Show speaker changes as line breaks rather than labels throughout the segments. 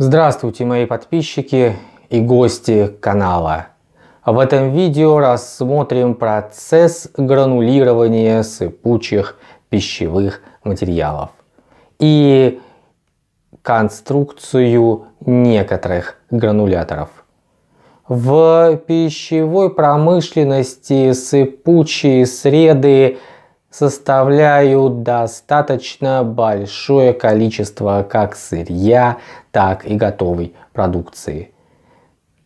Здравствуйте, мои подписчики и гости канала. В этом видео рассмотрим процесс гранулирования сыпучих пищевых материалов и конструкцию некоторых грануляторов. В пищевой промышленности сыпучие среды составляют достаточно большое количество как сырья, так и готовой продукции.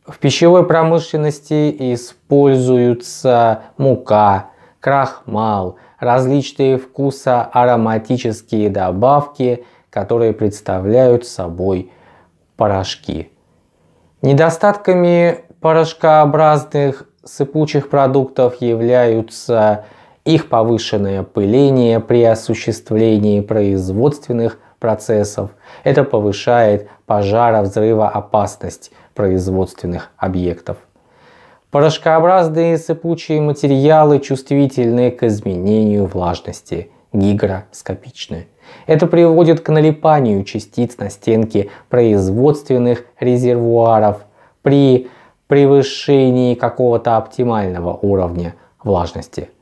В пищевой промышленности используются мука, крахмал, различные вкуса ароматические добавки, которые представляют собой порошки. Недостатками порошкообразных сыпучих продуктов являются их повышенное пыление при осуществлении производственных процессов. Это повышает пожаро-взрывоопасность производственных объектов. Порошкообразные сыпучие материалы чувствительны к изменению влажности, гигроскопичны. Это приводит к налипанию частиц на стенки производственных резервуаров при превышении какого-то оптимального уровня влажности –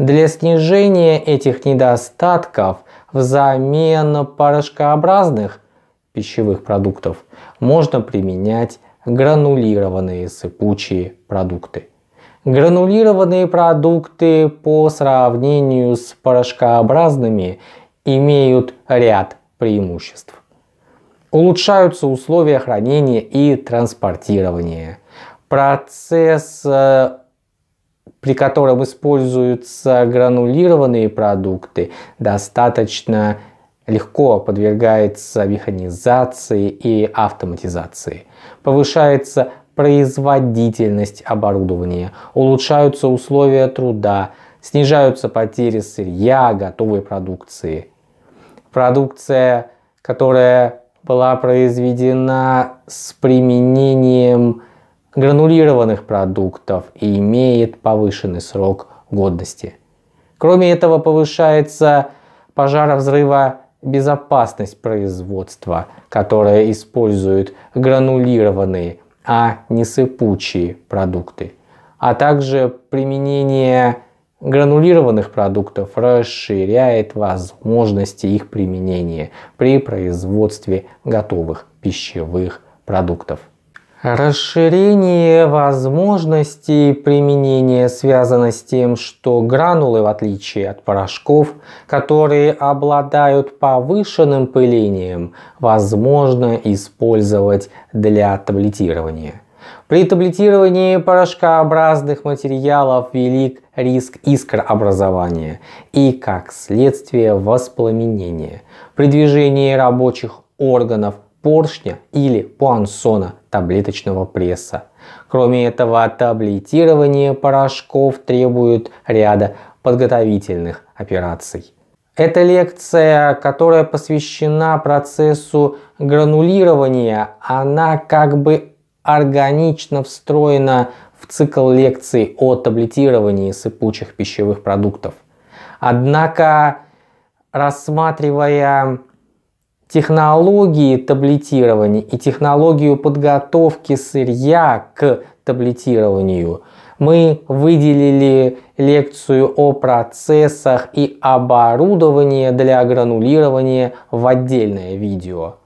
для снижения этих недостатков взамен порошкообразных пищевых продуктов можно применять гранулированные сыпучие продукты. Гранулированные продукты по сравнению с порошкообразными имеют ряд преимуществ. Улучшаются условия хранения и транспортирования. Процесс э, при котором используются гранулированные продукты, достаточно легко подвергается механизации и автоматизации. Повышается производительность оборудования, улучшаются условия труда, снижаются потери сырья, готовой продукции. Продукция, которая была произведена с применением гранулированных продуктов и имеет повышенный срок годности. Кроме этого повышается пожаровзрыва безопасность производства, которое использует гранулированные, а не сыпучие продукты, а также применение гранулированных продуктов расширяет возможности их применения при производстве готовых пищевых продуктов. Расширение возможностей применения связано с тем, что гранулы, в отличие от порошков, которые обладают повышенным пылением, возможно использовать для таблетирования. При таблетировании порошкообразных материалов велик риск искрообразования и, как следствие, воспламенения. При движении рабочих органов поршня или пуансона таблеточного пресса. Кроме этого, таблетирование порошков требует ряда подготовительных операций. Эта лекция, которая посвящена процессу гранулирования. Она как бы органично встроена в цикл лекций о таблетировании сыпучих пищевых продуктов. Однако, рассматривая технологии таблетирования и технологию подготовки сырья к таблетированию. Мы выделили лекцию о процессах и оборудовании для гранулирования в отдельное видео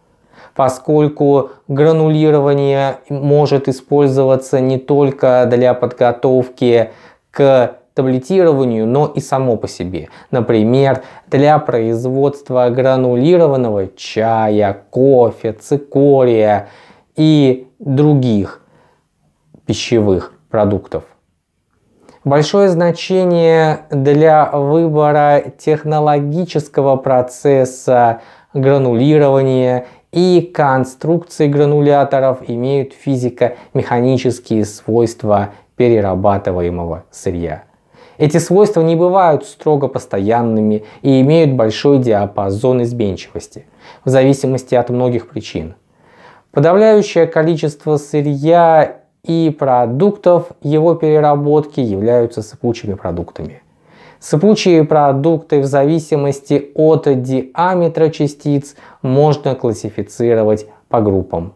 поскольку гранулирование может использоваться не только для подготовки к таблетированию, но и само по себе. Например, для производства гранулированного чая, кофе, цикория и других пищевых продуктов. Большое значение для выбора технологического процесса гранулирования и конструкции грануляторов имеют физико-механические свойства перерабатываемого сырья. Эти свойства не бывают строго постоянными и имеют большой диапазон изменчивости, в зависимости от многих причин. Подавляющее количество сырья и продуктов его переработки являются сыпучими продуктами. Сыпучие продукты в зависимости от диаметра частиц можно классифицировать по группам.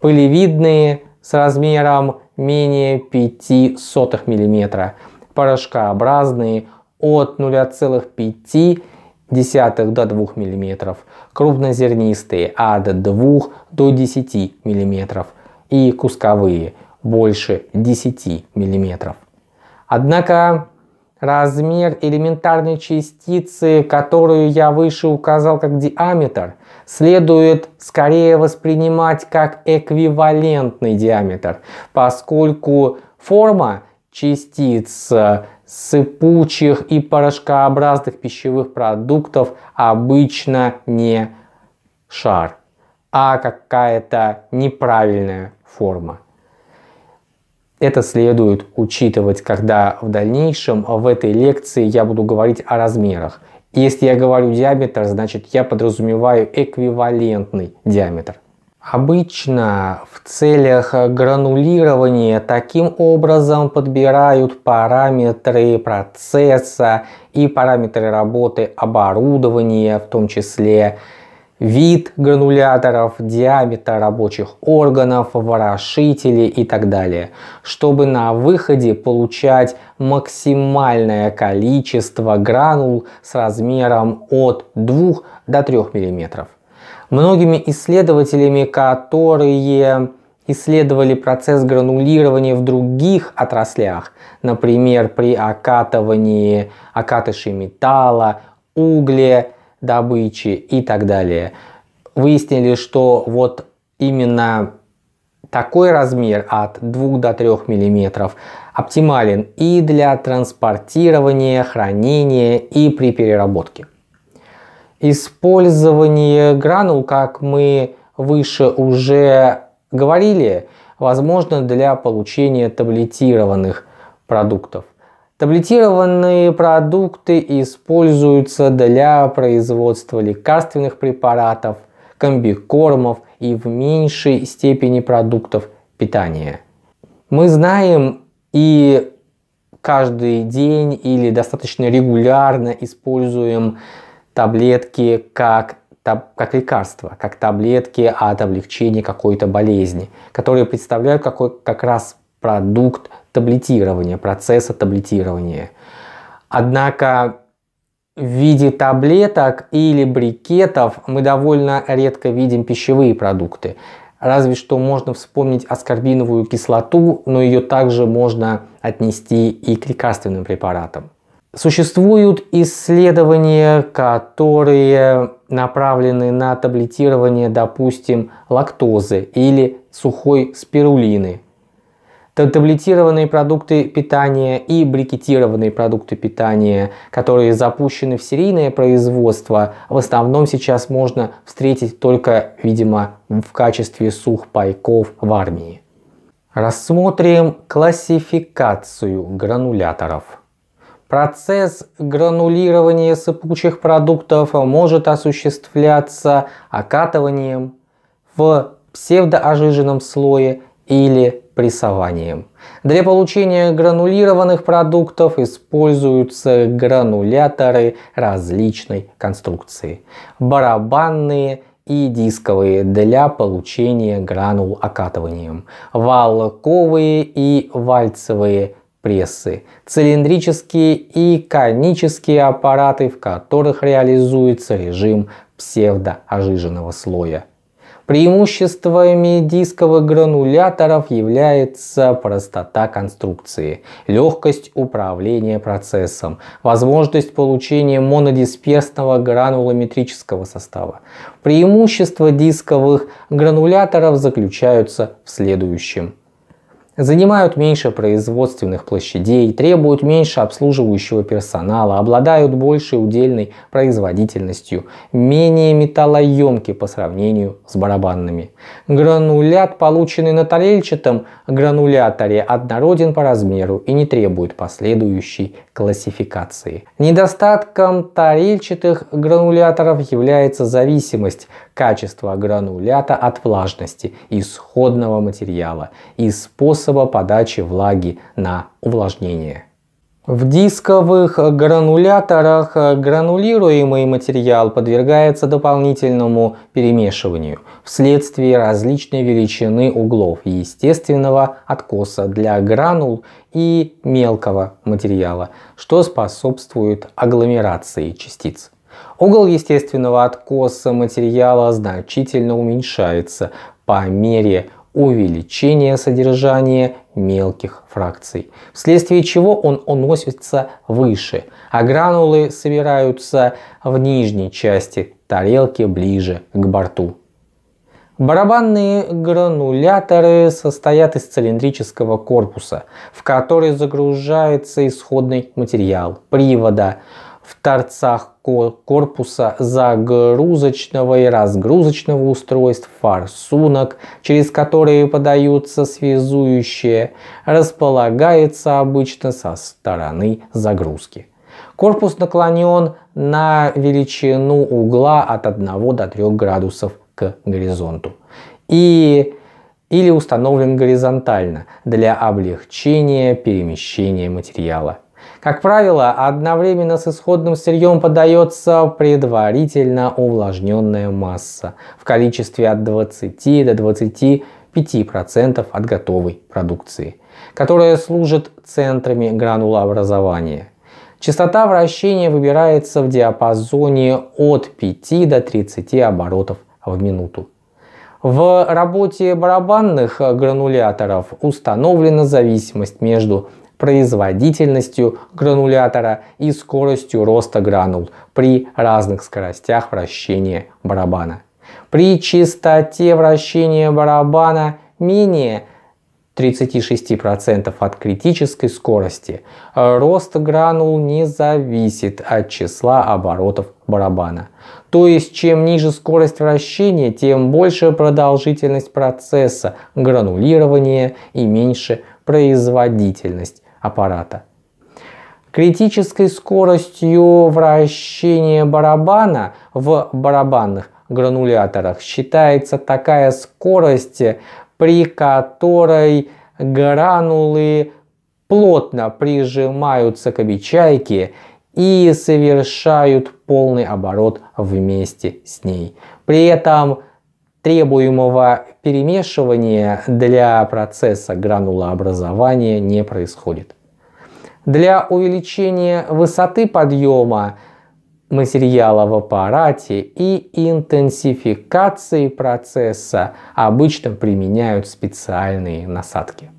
Пылевидные с размером менее 0,05 мм, порошкообразные от 0,5 0,2 до 2 мм, крупнозернистые от 2 до 10 мм и кусковые больше 10 мм. Однако размер элементарной частицы, которую я выше указал как диаметр, следует скорее воспринимать как эквивалентный диаметр, поскольку форма частиц, э, сыпучих и порошкообразных пищевых продуктов обычно не шар, а какая-то неправильная форма. Это следует учитывать, когда в дальнейшем в этой лекции я буду говорить о размерах. Если я говорю диаметр, значит я подразумеваю эквивалентный диаметр. Обычно в целях гранулирования таким образом подбирают параметры процесса и параметры работы оборудования, в том числе вид грануляторов, диаметр рабочих органов, ворошители и так далее, чтобы на выходе получать максимальное количество гранул с размером от 2 до 3 миллиметров многими исследователями, которые исследовали процесс гранулирования в других отраслях, например, при окатывании окатыши металла, угле, добычи и так далее. Выяснили, что вот именно такой размер от 2 до 3 мм оптимален и для транспортирования, хранения и при переработке. Использование гранул, как мы выше уже говорили, возможно для получения таблетированных продуктов. Таблетированные продукты используются для производства лекарственных препаратов, комбикормов и в меньшей степени продуктов питания. Мы знаем и каждый день или достаточно регулярно используем таблетки как, таб, как лекарства, как таблетки от облегчения какой-то болезни, которые представляют какой, как раз продукт таблетирования, процесса таблетирования. Однако в виде таблеток или брикетов мы довольно редко видим пищевые продукты. Разве что можно вспомнить аскорбиновую кислоту, но ее также можно отнести и к лекарственным препаратам. Существуют исследования, которые направлены на таблетирование, допустим, лактозы или сухой спирулины. Таблетированные продукты питания и брикетированные продукты питания, которые запущены в серийное производство, в основном сейчас можно встретить только, видимо, в качестве сухпайков в армии. Рассмотрим классификацию грануляторов. Процесс гранулирования сыпучих продуктов может осуществляться окатыванием в псевдоожиженном слое или прессованием. Для получения гранулированных продуктов используются грануляторы различной конструкции. Барабанные и дисковые для получения гранул окатыванием, волоковые и вальцевые прессы, цилиндрические и конические аппараты, в которых реализуется режим псевдоожиженного слоя. Преимуществами дисковых грануляторов является простота конструкции, легкость управления процессом, возможность получения монодисперсного гранулометрического состава. Преимущества дисковых грануляторов заключаются в следующем – занимают меньше производственных площадей, требуют меньше обслуживающего персонала, обладают большей удельной производительностью, менее металлоемки по сравнению с барабанными. Гранулят, полученный на тарельчатом грануляторе, однороден по размеру и не требует последующей классификации. Недостатком тарельчатых грануляторов является зависимость – качество гранулята от влажности исходного материала и способа подачи влаги на увлажнение. В дисковых грануляторах гранулируемый материал подвергается дополнительному перемешиванию вследствие различной величины углов естественного откоса для гранул и мелкого материала, что способствует агломерации частиц. Угол естественного откоса материала значительно уменьшается по мере увеличения содержания мелких фракций, вследствие чего он уносится выше, а гранулы собираются в нижней части тарелки ближе к борту. Барабанные грануляторы состоят из цилиндрического корпуса, в который загружается исходный материал привода, в торцах корпуса загрузочного и разгрузочного устройств, форсунок, через которые подаются связующие, располагается обычно со стороны загрузки. Корпус наклонен на величину угла от 1 до 3 градусов к горизонту и, или установлен горизонтально для облегчения перемещения материала. Как правило, одновременно с исходным сырьем подается предварительно увлажненная масса в количестве от 20 до 25% от готовой продукции, которая служит центрами гранулообразования. Частота вращения выбирается в диапазоне от 5 до 30 оборотов в минуту. В работе барабанных грануляторов установлена зависимость между производительностью гранулятора и скоростью роста гранул при разных скоростях вращения барабана. При частоте вращения барабана менее 36% от критической скорости рост гранул не зависит от числа оборотов барабана. То есть чем ниже скорость вращения, тем больше продолжительность процесса гранулирования и меньше производительность аппарата. Критической скоростью вращения барабана в барабанных грануляторах считается такая скорость, при которой гранулы плотно прижимаются к обечайке и совершают полный оборот вместе с ней. При этом требуемого перемешивания для процесса гранулообразования не происходит. Для увеличения высоты подъема материала в аппарате и интенсификации процесса обычно применяют специальные насадки.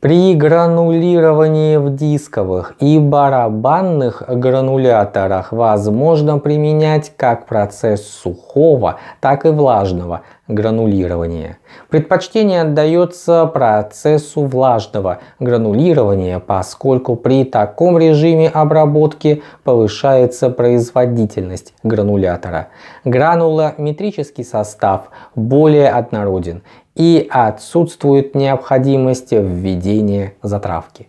При гранулировании в дисковых и барабанных грануляторах возможно применять как процесс сухого, так и влажного гранулирования. Предпочтение отдается процессу влажного гранулирования, поскольку при таком режиме обработки повышается производительность гранулятора. Гранулометрический состав более однороден и отсутствует необходимость введения затравки.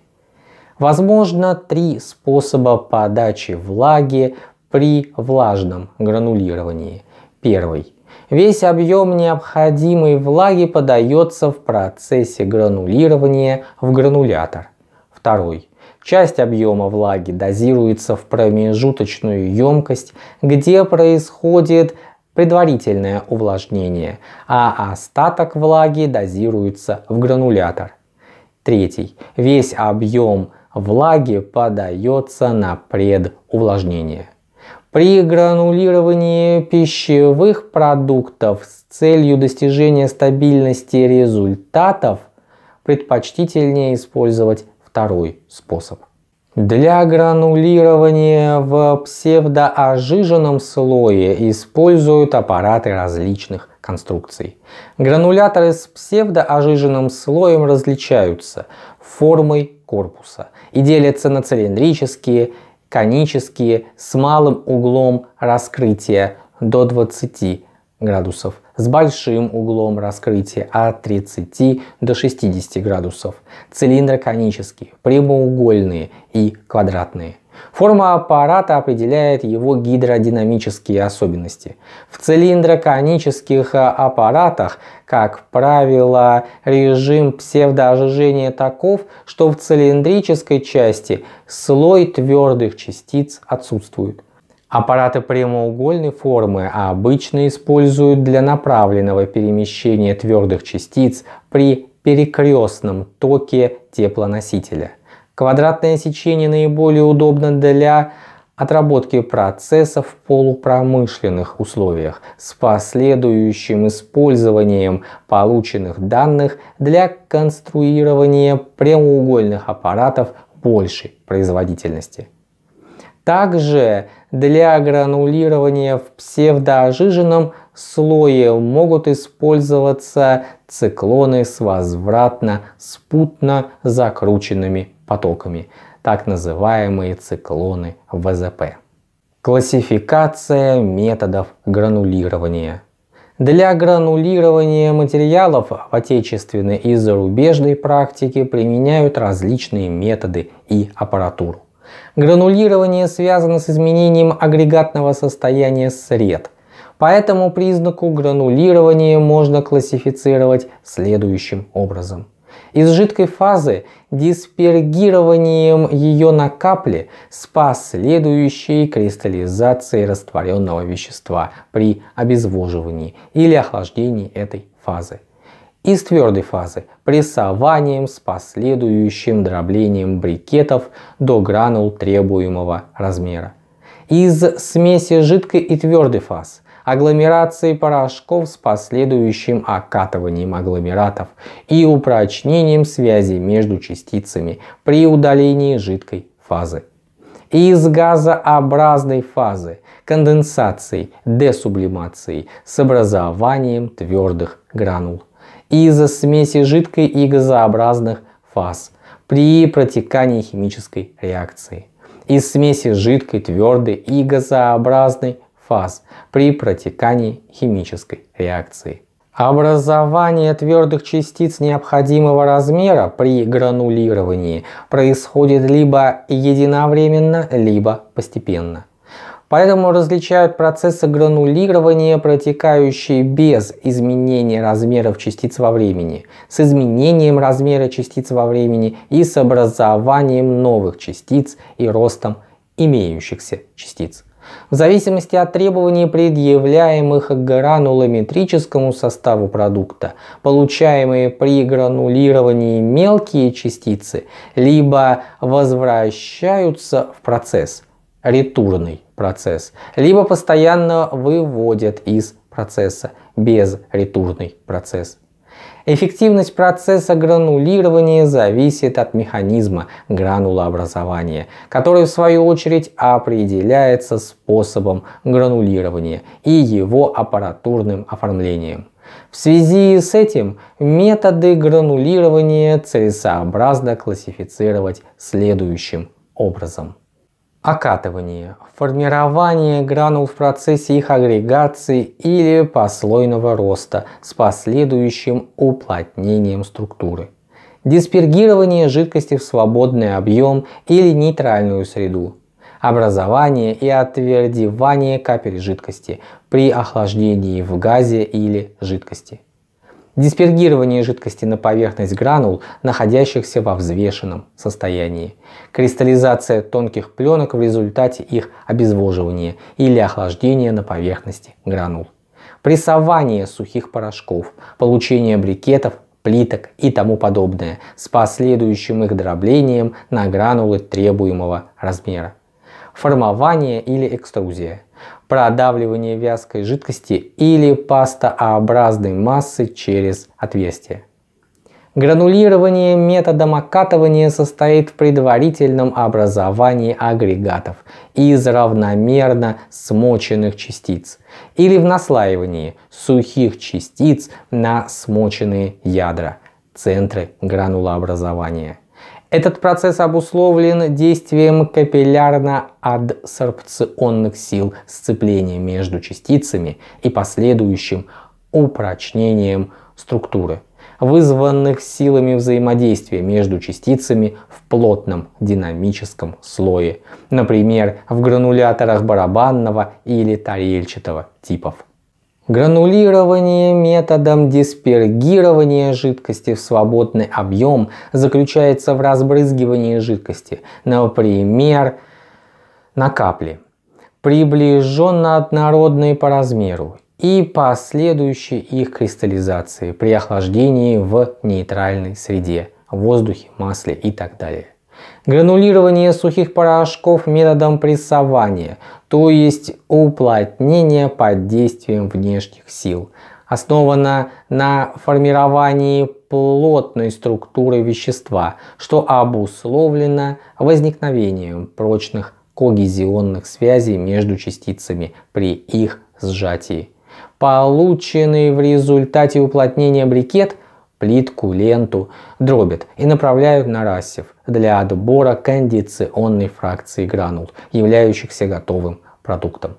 Возможно три способа подачи влаги при влажном гранулировании. Первый. Весь объем необходимой влаги подается в процессе гранулирования в гранулятор. Второй. Часть объема влаги дозируется в промежуточную емкость, где происходит предварительное увлажнение, а остаток влаги дозируется в гранулятор. Третий. Весь объем влаги подается на предувлажнение. При гранулировании пищевых продуктов с целью достижения стабильности результатов предпочтительнее использовать второй способ. Для гранулирования в псевдоожиженном слое используют аппараты различных конструкций. Грануляторы с псевдоожиженным слоем различаются формой корпуса и делятся на цилиндрические, конические с малым углом раскрытия до 20 градусов с большим углом раскрытия от 30 до 60 градусов, цилиндрико-конические, прямоугольные и квадратные. Форма аппарата определяет его гидродинамические особенности. В цилиндроконических аппаратах, как правило, режим псевдоожижения таков, что в цилиндрической части слой твердых частиц отсутствует. Аппараты прямоугольной формы а обычно используют для направленного перемещения твердых частиц при перекрестном токе теплоносителя. Квадратное сечение наиболее удобно для отработки процессов в полупромышленных условиях с последующим использованием полученных данных для конструирования прямоугольных аппаратов большей производительности. Также для гранулирования в псевдоожиженном слое могут использоваться циклоны с возвратно-спутно закрученными потоками, так называемые циклоны ВЗП. Классификация методов гранулирования. Для гранулирования материалов в отечественной и зарубежной практике применяют различные методы и аппаратуру. Гранулирование связано с изменением агрегатного состояния сред. По этому признаку гранулирование можно классифицировать следующим образом. Из жидкой фазы диспергированием ее на капли спас последующей кристаллизацией растворенного вещества при обезвоживании или охлаждении этой фазы. Из твердой фазы – прессованием с последующим дроблением брикетов до гранул требуемого размера. Из смеси жидкой и твердой фаз – агломерации порошков с последующим окатыванием агломератов и упрочнением связи между частицами при удалении жидкой фазы из газообразной фазы, конденсацией, десублимацией с образованием твердых гранул из смеси жидкой и газообразных фаз при протекании химической реакции. Из смеси жидкой, твердой и газообразной фаз при протекании химической реакции. Образование твердых частиц необходимого размера при гранулировании происходит либо единовременно, либо постепенно. Поэтому различают процессы гранулирования, протекающие без изменения размеров частиц во времени, с изменением размера частиц во времени и с образованием новых частиц и ростом имеющихся частиц. В зависимости от требований, предъявляемых к гранулометрическому составу продукта, получаемые при гранулировании мелкие частицы либо возвращаются в процесс – ретурный процесс, либо постоянно выводят из процесса безретурный процесс. Эффективность процесса гранулирования зависит от механизма гранулообразования, который в свою очередь определяется способом гранулирования и его аппаратурным оформлением. В связи с этим методы гранулирования целесообразно классифицировать следующим образом окатывание, формирование гранул в процессе их агрегации или послойного роста с последующим уплотнением структуры, диспергирование жидкости в свободный объем или нейтральную среду, образование и отвердевание капель жидкости при охлаждении в газе или жидкости диспергирование жидкости на поверхность гранул, находящихся во взвешенном состоянии, кристаллизация тонких пленок в результате их обезвоживания или охлаждения на поверхности гранул, прессование сухих порошков, получение брикетов, плиток и тому подобное с последующим их дроблением на гранулы требуемого размера, формование или экструзия – продавливание вязкой жидкости или пастообразной массы через отверстие. Гранулирование методом окатывания состоит в предварительном образовании агрегатов из равномерно смоченных частиц или в наслаивании сухих частиц на смоченные ядра, центры гранулообразования. Этот процесс обусловлен действием капиллярно-адсорбционных сил сцепления между частицами и последующим упрочнением структуры, вызванных силами взаимодействия между частицами в плотном динамическом слое, например, в грануляторах барабанного или тарельчатого типов. Гранулирование методом диспергирования жидкости в свободный объем заключается в разбрызгивании жидкости, например, на капли, приближенно однородные по размеру и последующей их кристаллизации при охлаждении в нейтральной среде, воздухе, масле и так далее. Гранулирование сухих порошков методом прессования то есть уплотнение под действием внешних сил, основано на формировании плотной структуры вещества, что обусловлено возникновением прочных когезионных связей между частицами при их сжатии. Полученный в результате уплотнения брикет плитку, ленту дробят и направляют на рассев для отбора кондиционной фракции гранул, являющихся готовым продуктом.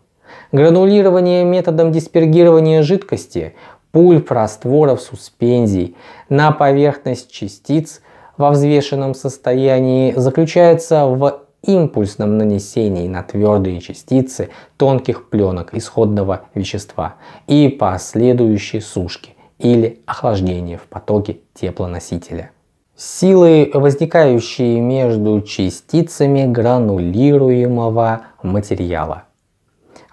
Гранулирование методом диспергирования жидкости, пульп растворов суспензий на поверхность частиц во взвешенном состоянии заключается в импульсном нанесении на твердые частицы тонких пленок исходного вещества и последующей сушки – или охлаждение в потоке теплоносителя. Силы, возникающие между частицами гранулируемого материала.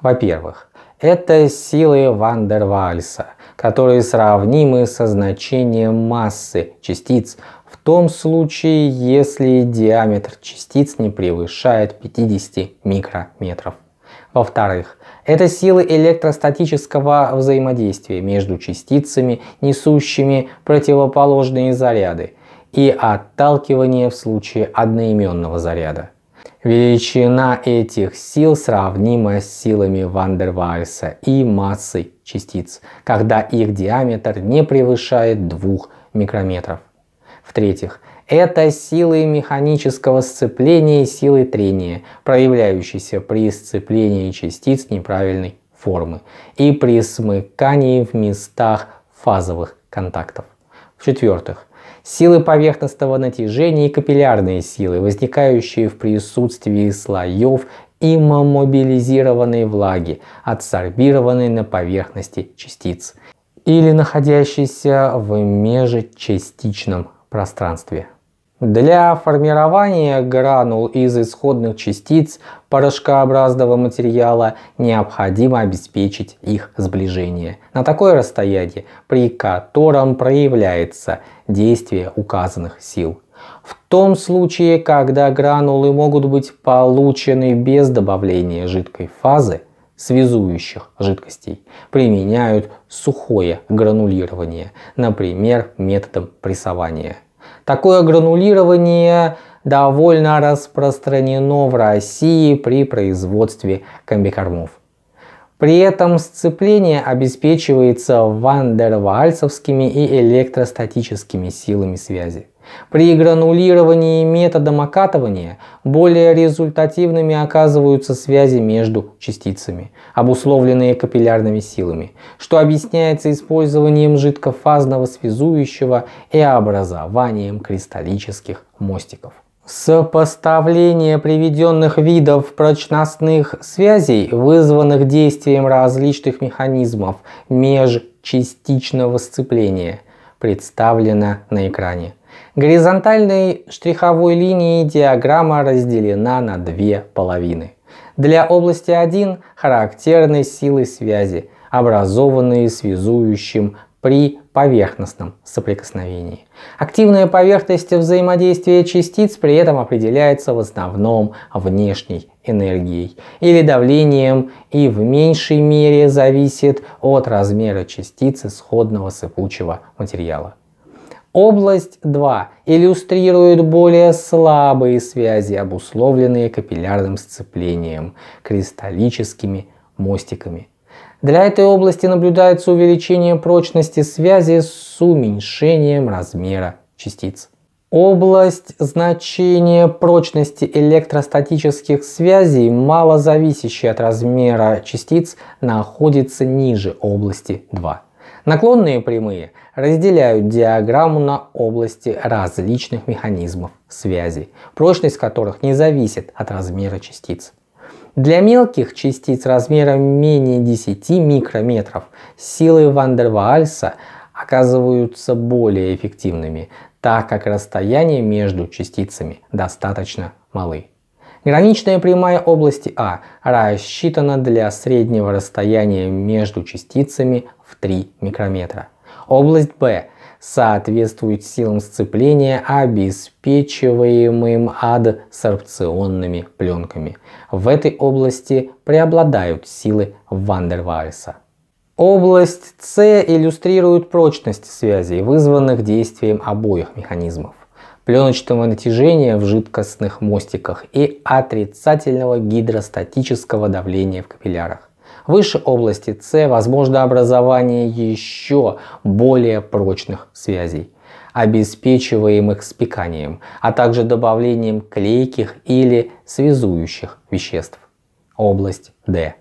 Во-первых, это силы Ван дер Вальса, которые сравнимы со значением массы частиц в том случае, если диаметр частиц не превышает 50 микрометров. Во-вторых, это силы электростатического взаимодействия между частицами, несущими противоположные заряды, и отталкивание в случае одноименного заряда. Величина этих сил сравнима с силами Ван дер Вальса и массой частиц, когда их диаметр не превышает 2 микрометров. В-третьих, это силы механического сцепления и силы трения, проявляющиеся при сцеплении частиц неправильной формы и при смыкании в местах фазовых контактов. В-четвертых, силы поверхностного натяжения и капиллярные силы, возникающие в присутствии слоев иммобилизированной влаги, адсорбированной на поверхности частиц или находящейся в межчастичном пространстве. Для формирования гранул из исходных частиц порошкообразного материала необходимо обеспечить их сближение на такое расстояние, при котором проявляется действие указанных сил. В том случае, когда гранулы могут быть получены без добавления жидкой фазы, связующих жидкостей применяют сухое гранулирование, например, методом прессования. Такое гранулирование довольно распространено в России при производстве комбикормов. При этом сцепление обеспечивается вандервальсовскими и электростатическими силами связи. При гранулировании методом окатывания более результативными оказываются связи между частицами, обусловленные капиллярными силами, что объясняется использованием жидкофазного связующего и образованием кристаллических мостиков. Сопоставление приведенных видов прочностных связей, вызванных действием различных механизмов межчастичного сцепления, представлено на экране. Горизонтальной штриховой линией диаграмма разделена на две половины. Для области 1 характерны силы связи, образованные связующим при поверхностном соприкосновении. Активная поверхность взаимодействия частиц при этом определяется в основном внешней энергией или давлением и в меньшей мере зависит от размера частицы сходного сыпучего материала. Область 2 иллюстрирует более слабые связи, обусловленные капиллярным сцеплением, кристаллическими мостиками для этой области наблюдается увеличение прочности связи с уменьшением размера частиц. Область значения прочности электростатических связей, мало зависящая от размера частиц, находится ниже области 2. Наклонные прямые разделяют диаграмму на области различных механизмов связей, прочность которых не зависит от размера частиц. Для мелких частиц размером менее 10 микрометров силы Вандерваальса оказываются более эффективными, так как расстояние между частицами достаточно малы. Граничная прямая области А рассчитана для среднего расстояния между частицами в 3 микрометра. Область Б соответствует силам сцепления, обеспечиваемым адсорбционными пленками. В этой области преобладают силы Вандервальса. Область С иллюстрирует прочность связей, вызванных действием обоих механизмов пленочного натяжения в жидкостных мостиках и отрицательного гидростатического давления в капиллярах. Выше области С возможно образование еще более прочных связей обеспечиваемых спеканием, а также добавлением клейких или связующих веществ. Область Д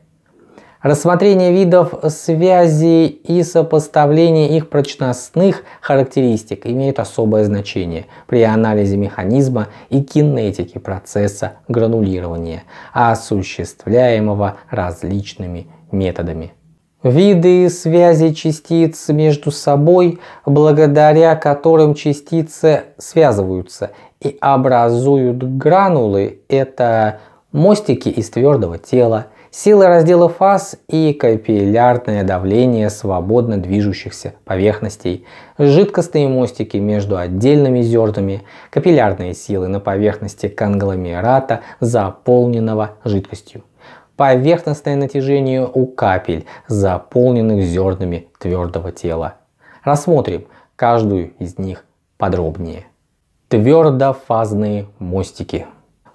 Рассмотрение видов связи и сопоставление их прочностных характеристик имеет особое значение при анализе механизма и кинетики процесса гранулирования, осуществляемого различными методами. Виды связи частиц между собой, благодаря которым частицы связываются и образуют гранулы, это мостики из твердого тела, силы раздела фаз и капиллярное давление свободно движущихся поверхностей, жидкостные мостики между отдельными зернами, капиллярные силы на поверхности конгломерата, заполненного жидкостью поверхностное натяжение у капель, заполненных зернами твердого тела. Рассмотрим каждую из них подробнее. Твердофазные мостики.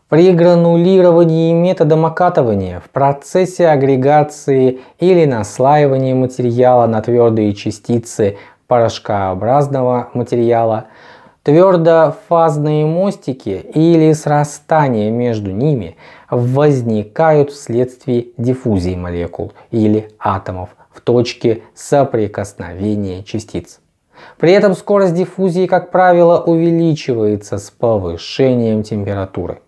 При гранулировании методом окатывания в процессе агрегации или наслаивания материала на твердые частицы порошкообразного материала твердофазные мостики или срастание между ними – возникают вследствие диффузии молекул или атомов в точке соприкосновения частиц. При этом скорость диффузии, как правило, увеличивается с повышением температуры.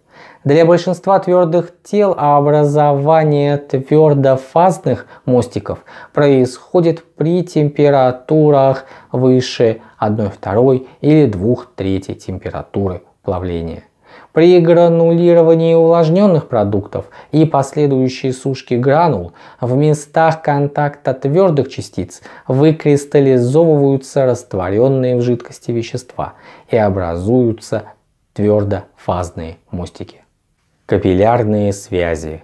Для большинства твердых тел образование твердофазных мостиков происходит при температурах выше 1,2 или 2,3 температуры плавления. При гранулировании увлажненных продуктов и последующей сушке гранул в местах контакта твердых частиц выкристаллизовываются растворенные в жидкости вещества и образуются твердофазные мостики. Капиллярные связи.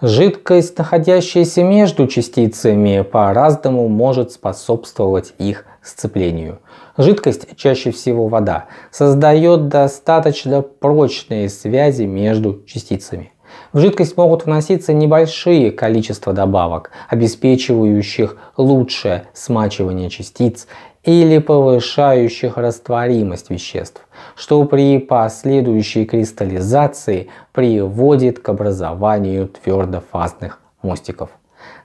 Жидкость, находящаяся между частицами, по-разному может способствовать их сцеплению – Жидкость, чаще всего вода, создает достаточно прочные связи между частицами. В жидкость могут вноситься небольшие количества добавок, обеспечивающих лучшее смачивание частиц или повышающих растворимость веществ, что при последующей кристаллизации приводит к образованию твердофазных мостиков.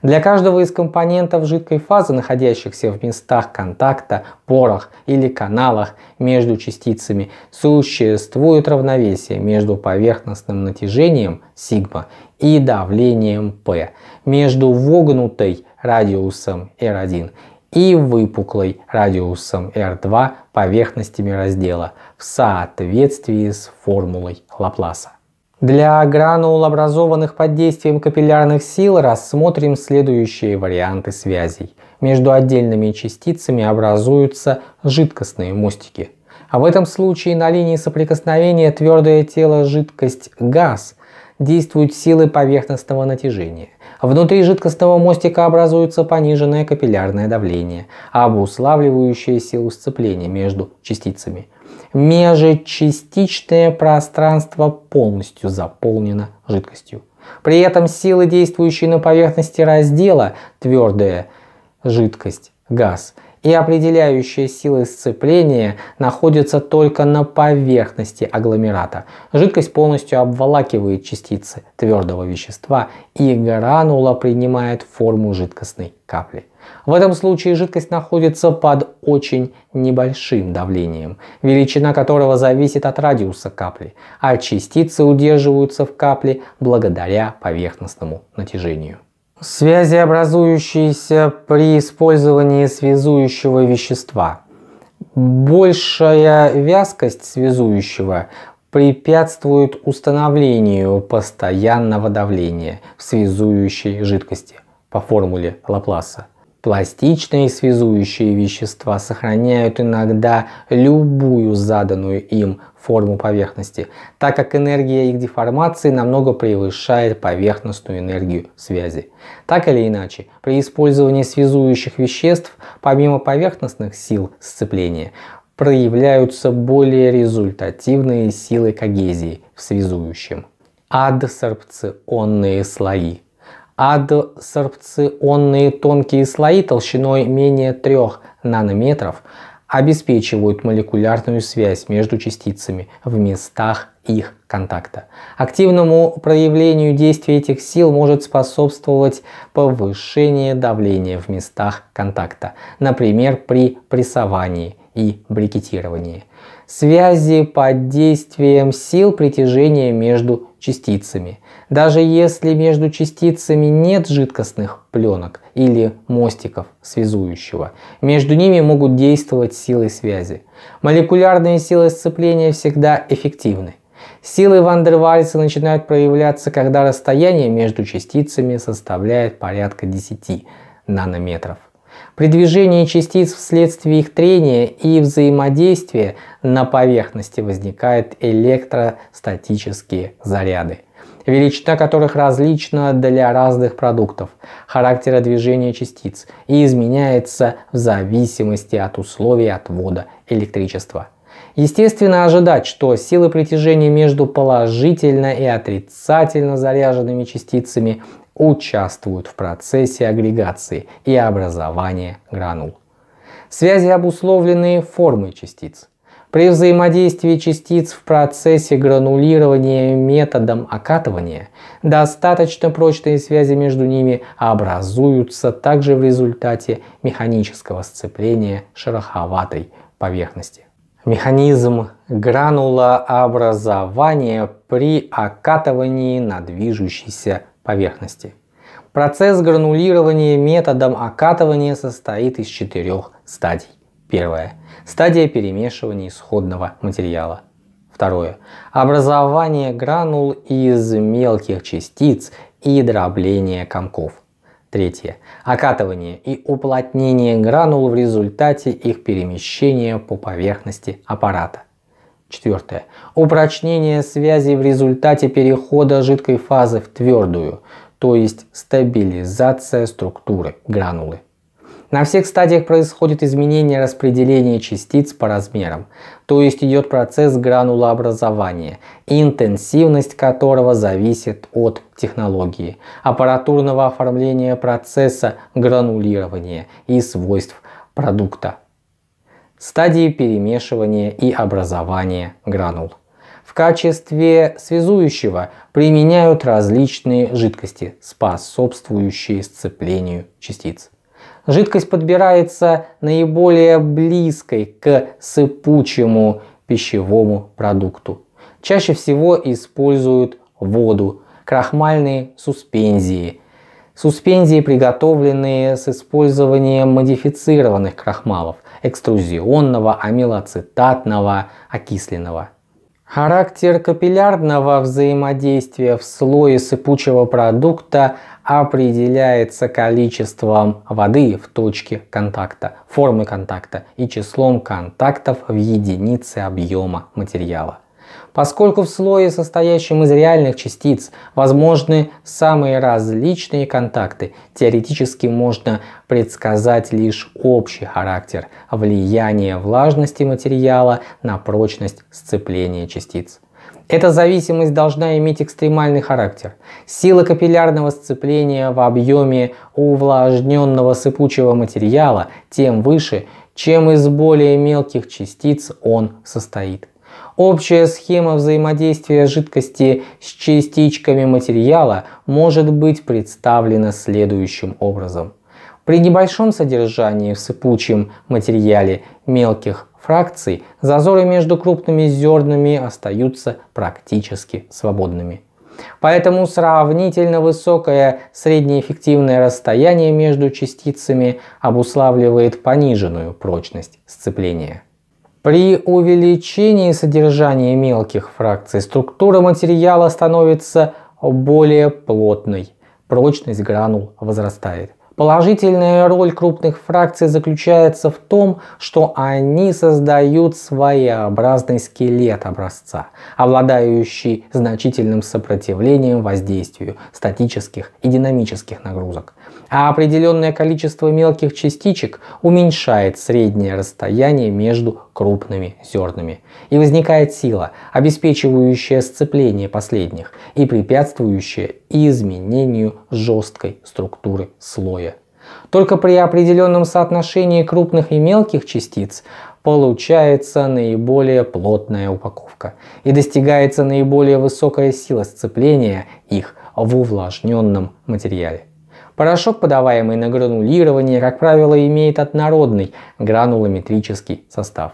Для каждого из компонентов жидкой фазы, находящихся в местах контакта, порах или каналах между частицами, существует равновесие между поверхностным натяжением σ и давлением P, между вогнутой радиусом R1 и выпуклой радиусом R2 поверхностями раздела в соответствии с формулой Лапласа. Для гранул, образованных под действием капиллярных сил, рассмотрим следующие варианты связей. Между отдельными частицами образуются жидкостные мостики. А в этом случае на линии соприкосновения твердое тело жидкость газ действуют силы поверхностного натяжения. Внутри жидкостного мостика образуется пониженное капиллярное давление, а обуславливающее силу сцепления между частицами – межчастичное пространство полностью заполнено жидкостью. При этом силы, действующие на поверхности раздела, твердая жидкость, газ, и определяющие силы сцепления находятся только на поверхности агломерата. Жидкость полностью обволакивает частицы твердого вещества, и гранула принимает форму жидкостной капли. В этом случае жидкость находится под очень небольшим давлением, величина которого зависит от радиуса капли, а частицы удерживаются в капле благодаря поверхностному натяжению. Связи, образующиеся при использовании связующего вещества. Большая вязкость связующего препятствует установлению постоянного давления в связующей жидкости по формуле Лапласа. Пластичные связующие вещества сохраняют иногда любую заданную им форму поверхности, так как энергия их деформации намного превышает поверхностную энергию связи. Так или иначе, при использовании связующих веществ, помимо поверхностных сил сцепления, проявляются более результативные силы когезии в связующем. Адсорбционные слои адсорбционные тонкие слои толщиной менее 3 нанометров обеспечивают молекулярную связь между частицами в местах их контакта. Активному проявлению действия этих сил может способствовать повышение давления в местах контакта, например, при прессовании и брикетировании. Связи под действием сил притяжения между частицами. Даже если между частицами нет жидкостных пленок или мостиков связующего, между ними могут действовать силы связи. Молекулярные силы сцепления всегда эффективны. Силы Ван дер Вальса начинают проявляться, когда расстояние между частицами составляет порядка 10 нанометров. При движении частиц вследствие их трения и взаимодействия на поверхности возникают электростатические заряды, величина которых различна для разных продуктов, характера движения частиц и изменяется в зависимости от условий отвода электричества. Естественно ожидать, что силы притяжения между положительно и отрицательно заряженными частицами участвуют в процессе агрегации и образования гранул. Связи обусловлены формой частиц. При взаимодействии частиц в процессе гранулирования методом окатывания достаточно прочные связи между ними образуются также в результате механического сцепления шероховатой поверхности. Механизм гранулообразования при окатывании на движущейся поверхности. Процесс гранулирования методом окатывания состоит из четырех стадий. Первое. Стадия перемешивания исходного материала. Второе. Образование гранул из мелких частиц и дробление комков. Третье. Окатывание и уплотнение гранул в результате их перемещения по поверхности аппарата. Четвертое. Упрочнение связи в результате перехода жидкой фазы в твердую, то есть стабилизация структуры гранулы. На всех стадиях происходит изменение распределения частиц по размерам, то есть идет процесс гранулообразования, интенсивность которого зависит от технологии, аппаратурного оформления процесса гранулирования и свойств продукта стадии перемешивания и образования гранул. В качестве связующего применяют различные жидкости, способствующие сцеплению частиц. Жидкость подбирается наиболее близкой к сыпучему пищевому продукту. Чаще всего используют воду, крахмальные суспензии, Суспензии, приготовленные с использованием модифицированных крахмалов – экструзионного, амилоцитатного, окисленного. Характер капиллярного взаимодействия в слое сыпучего продукта определяется количеством воды в точке контакта, формы контакта и числом контактов в единице объема материала поскольку в слое, состоящем из реальных частиц, возможны самые различные контакты. Теоретически можно предсказать лишь общий характер влияния влажности материала на прочность сцепления частиц. Эта зависимость должна иметь экстремальный характер. Сила капиллярного сцепления в объеме увлажненного сыпучего материала тем выше, чем из более мелких частиц он состоит. Общая схема взаимодействия жидкости с частичками материала может быть представлена следующим образом. При небольшом содержании в сыпучем материале мелких фракций зазоры между крупными зернами остаются практически свободными. Поэтому сравнительно высокое среднеэффективное расстояние между частицами обуславливает пониженную прочность сцепления. При увеличении содержания мелких фракций структура материала становится более плотной, прочность гранул возрастает. Положительная роль крупных фракций заключается в том, что они создают своеобразный скелет образца, обладающий значительным сопротивлением воздействию статических и динамических нагрузок а определенное количество мелких частичек уменьшает среднее расстояние между крупными зернами. И возникает сила, обеспечивающая сцепление последних и препятствующая изменению жесткой структуры слоя. Только при определенном соотношении крупных и мелких частиц получается наиболее плотная упаковка и достигается наиболее высокая сила сцепления их в увлажненном материале. Порошок, подаваемый на гранулирование, как правило, имеет однородный гранулометрический состав.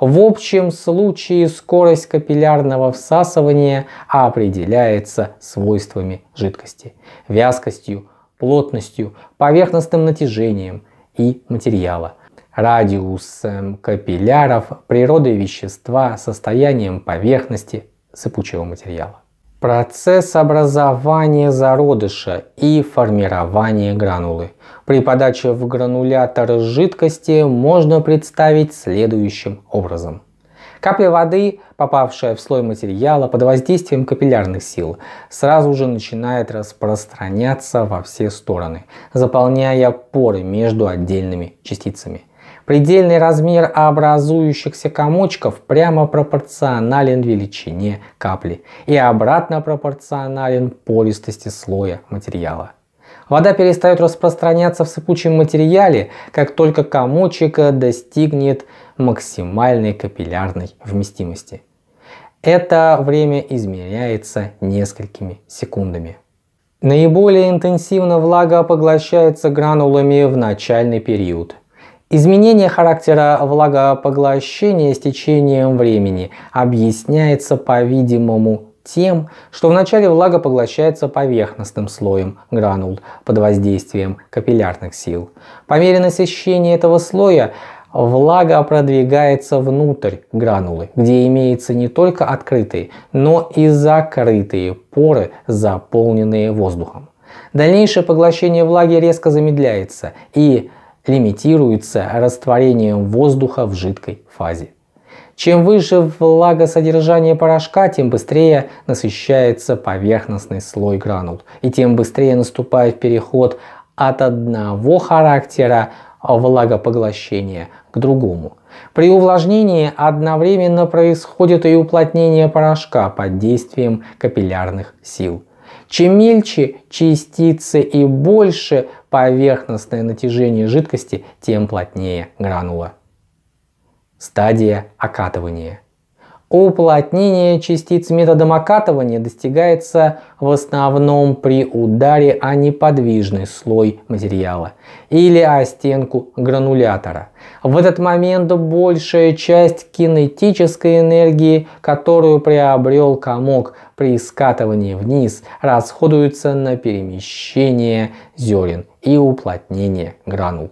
В общем случае скорость капиллярного всасывания определяется свойствами жидкости, вязкостью, плотностью, поверхностным натяжением и материала, радиусом эм, капилляров, природой вещества, состоянием поверхности сыпучего материала. Процесс образования зародыша и формирования гранулы. При подаче в гранулятор жидкости можно представить следующим образом. Капля воды, попавшая в слой материала под воздействием капиллярных сил, сразу же начинает распространяться во все стороны, заполняя поры между отдельными частицами – Предельный размер образующихся комочков прямо пропорционален величине капли и обратно пропорционален пористости слоя материала. Вода перестает распространяться в сыпучем материале, как только комочек достигнет максимальной капиллярной вместимости. Это время измеряется несколькими секундами. Наиболее интенсивно влага поглощается гранулами в начальный период – Изменение характера влагопоглощения с течением времени объясняется, по-видимому, тем, что вначале влага поглощается поверхностным слоем гранул под воздействием капиллярных сил. По мере насыщения этого слоя влага продвигается внутрь гранулы, где имеются не только открытые, но и закрытые поры, заполненные воздухом. Дальнейшее поглощение влаги резко замедляется и лимитируется растворением воздуха в жидкой фазе. Чем выше влагосодержание порошка, тем быстрее насыщается поверхностный слой гранул, и тем быстрее наступает переход от одного характера влагопоглощения к другому. При увлажнении одновременно происходит и уплотнение порошка под действием капиллярных сил. Чем мельче частицы и больше поверхностное натяжение жидкости, тем плотнее гранула. Стадия окатывания. Уплотнение частиц методом окатывания достигается в основном при ударе о неподвижный слой материала или о стенку гранулятора. В этот момент большая часть кинетической энергии, которую приобрел комок при скатывании вниз, расходуется на перемещение зерен и уплотнение гранул.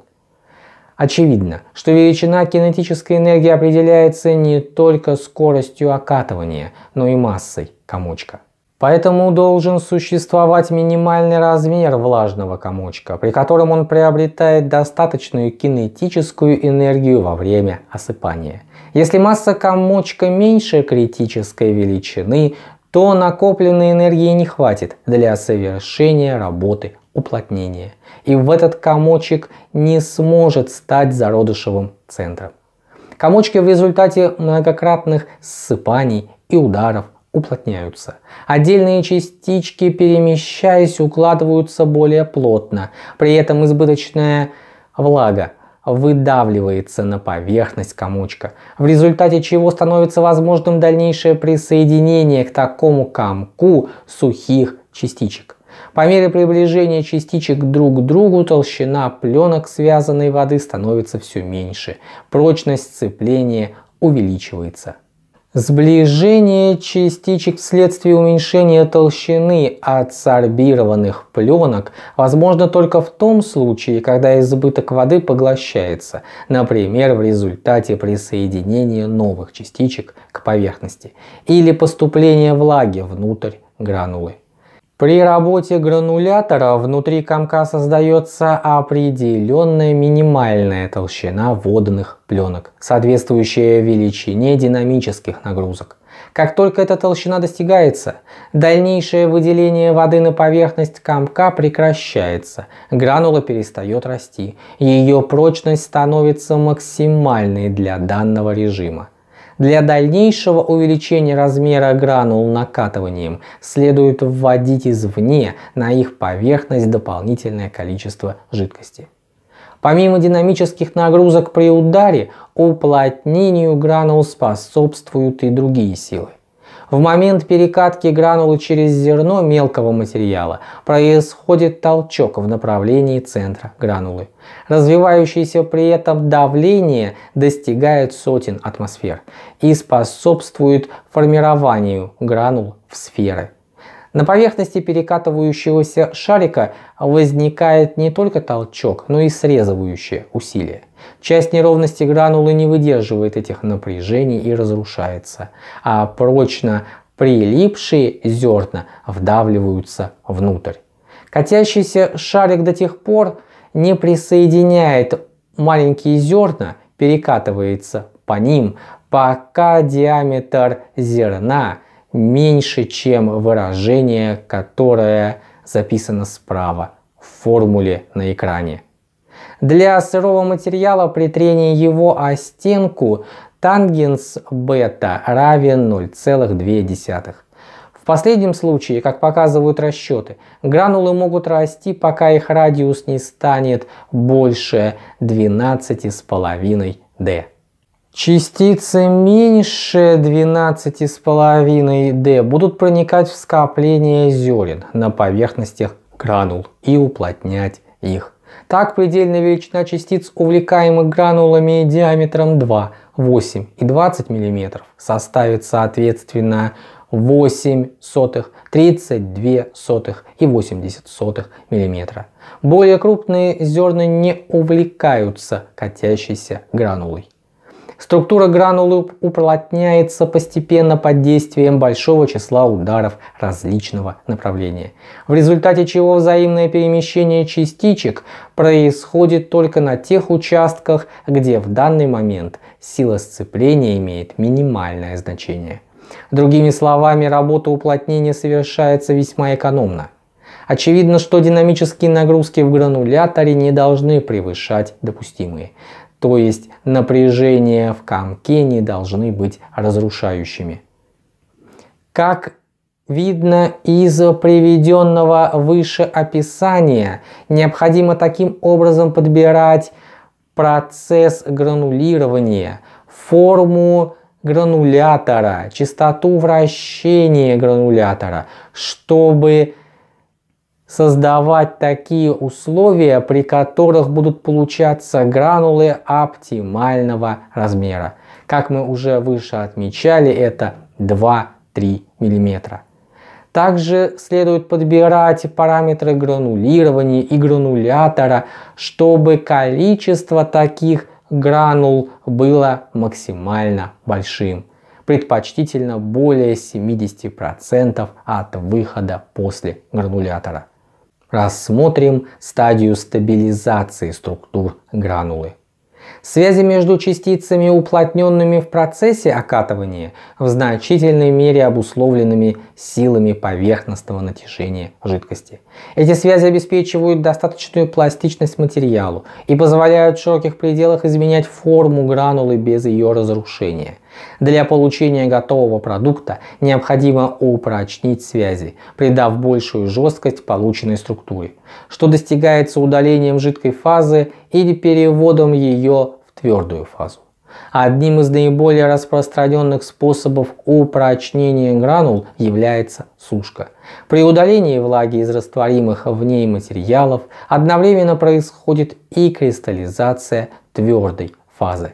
Очевидно, что величина кинетической энергии определяется не только скоростью окатывания, но и массой комочка. Поэтому должен существовать минимальный размер влажного комочка, при котором он приобретает достаточную кинетическую энергию во время осыпания. Если масса комочка меньше критической величины, то накопленной энергии не хватит для совершения работы уплотнение. И в этот комочек не сможет стать зародышевым центром. Комочки в результате многократных ссыпаний и ударов уплотняются. Отдельные частички, перемещаясь, укладываются более плотно. При этом избыточная влага выдавливается на поверхность комочка, в результате чего становится возможным дальнейшее присоединение к такому комку сухих частичек. По мере приближения частичек друг к другу толщина пленок связанной воды становится все меньше. Прочность сцепления увеличивается. Сближение частичек вследствие уменьшения толщины адсорбированных пленок возможно только в том случае, когда избыток воды поглощается, например, в результате присоединения новых частичек к поверхности или поступления влаги внутрь гранулы. При работе гранулятора внутри комка создается определенная минимальная толщина водных пленок, соответствующая величине динамических нагрузок. Как только эта толщина достигается, дальнейшее выделение воды на поверхность комка прекращается, гранула перестает расти, ее прочность становится максимальной для данного режима. Для дальнейшего увеличения размера гранул накатыванием следует вводить извне на их поверхность дополнительное количество жидкости. Помимо динамических нагрузок при ударе, уплотнению гранул способствуют и другие силы. В момент перекатки гранулы через зерно мелкого материала происходит толчок в направлении центра гранулы. Развивающееся при этом давление достигает сотен атмосфер и способствует формированию гранул в сферы. На поверхности перекатывающегося шарика возникает не только толчок, но и срезывающее усилие. Часть неровности гранулы не выдерживает этих напряжений и разрушается, а прочно прилипшие зерна вдавливаются внутрь. Катящийся шарик до тех пор не присоединяет маленькие зерна, перекатывается по ним, пока диаметр зерна меньше, чем выражение, которое записано справа в формуле на экране. Для сырого материала при трении его о стенку тангенс бета равен 0,2. В последнем случае, как показывают расчеты, гранулы могут расти, пока их радиус не станет больше 12,5 d. Частицы меньше 12,5 d будут проникать в скопление зерен на поверхностях гранул и уплотнять их так предельная величина частиц, увлекаемых гранулами диаметром 2, 8 и 20 мм составит соответственно 8 сотых, 32 сотых и 80 сотых миллиметра. Более крупные зерна не увлекаются катящейся гранулой. Структура гранулы уплотняется постепенно под действием большого числа ударов различного направления, в результате чего взаимное перемещение частичек происходит только на тех участках, где в данный момент сила сцепления имеет минимальное значение. Другими словами, работа уплотнения совершается весьма экономно. Очевидно, что динамические нагрузки в грануляторе не должны превышать допустимые то есть напряжения в комке не должны быть разрушающими. Как Видно из приведенного выше описания, необходимо таким образом подбирать процесс гранулирования, форму гранулятора, частоту вращения гранулятора, чтобы создавать такие условия, при которых будут получаться гранулы оптимального размера. Как мы уже выше отмечали, это 2-3 мм. Также следует подбирать параметры гранулирования и гранулятора, чтобы количество таких гранул было максимально большим. Предпочтительно более 70% от выхода после гранулятора. Рассмотрим стадию стабилизации структур гранулы. Связи между частицами, уплотненными в процессе окатывания, в значительной мере обусловленными силами поверхностного натяжения жидкости – эти связи обеспечивают достаточную пластичность материалу и позволяют в широких пределах изменять форму гранулы без ее разрушения. Для получения готового продукта необходимо упрочнить связи, придав большую жесткость полученной структуре, что достигается удалением жидкой фазы или переводом ее в твердую фазу. Одним из наиболее распространенных способов упрочнения гранул является сушка. При удалении влаги из растворимых в ней материалов одновременно происходит и кристаллизация твердой фазы.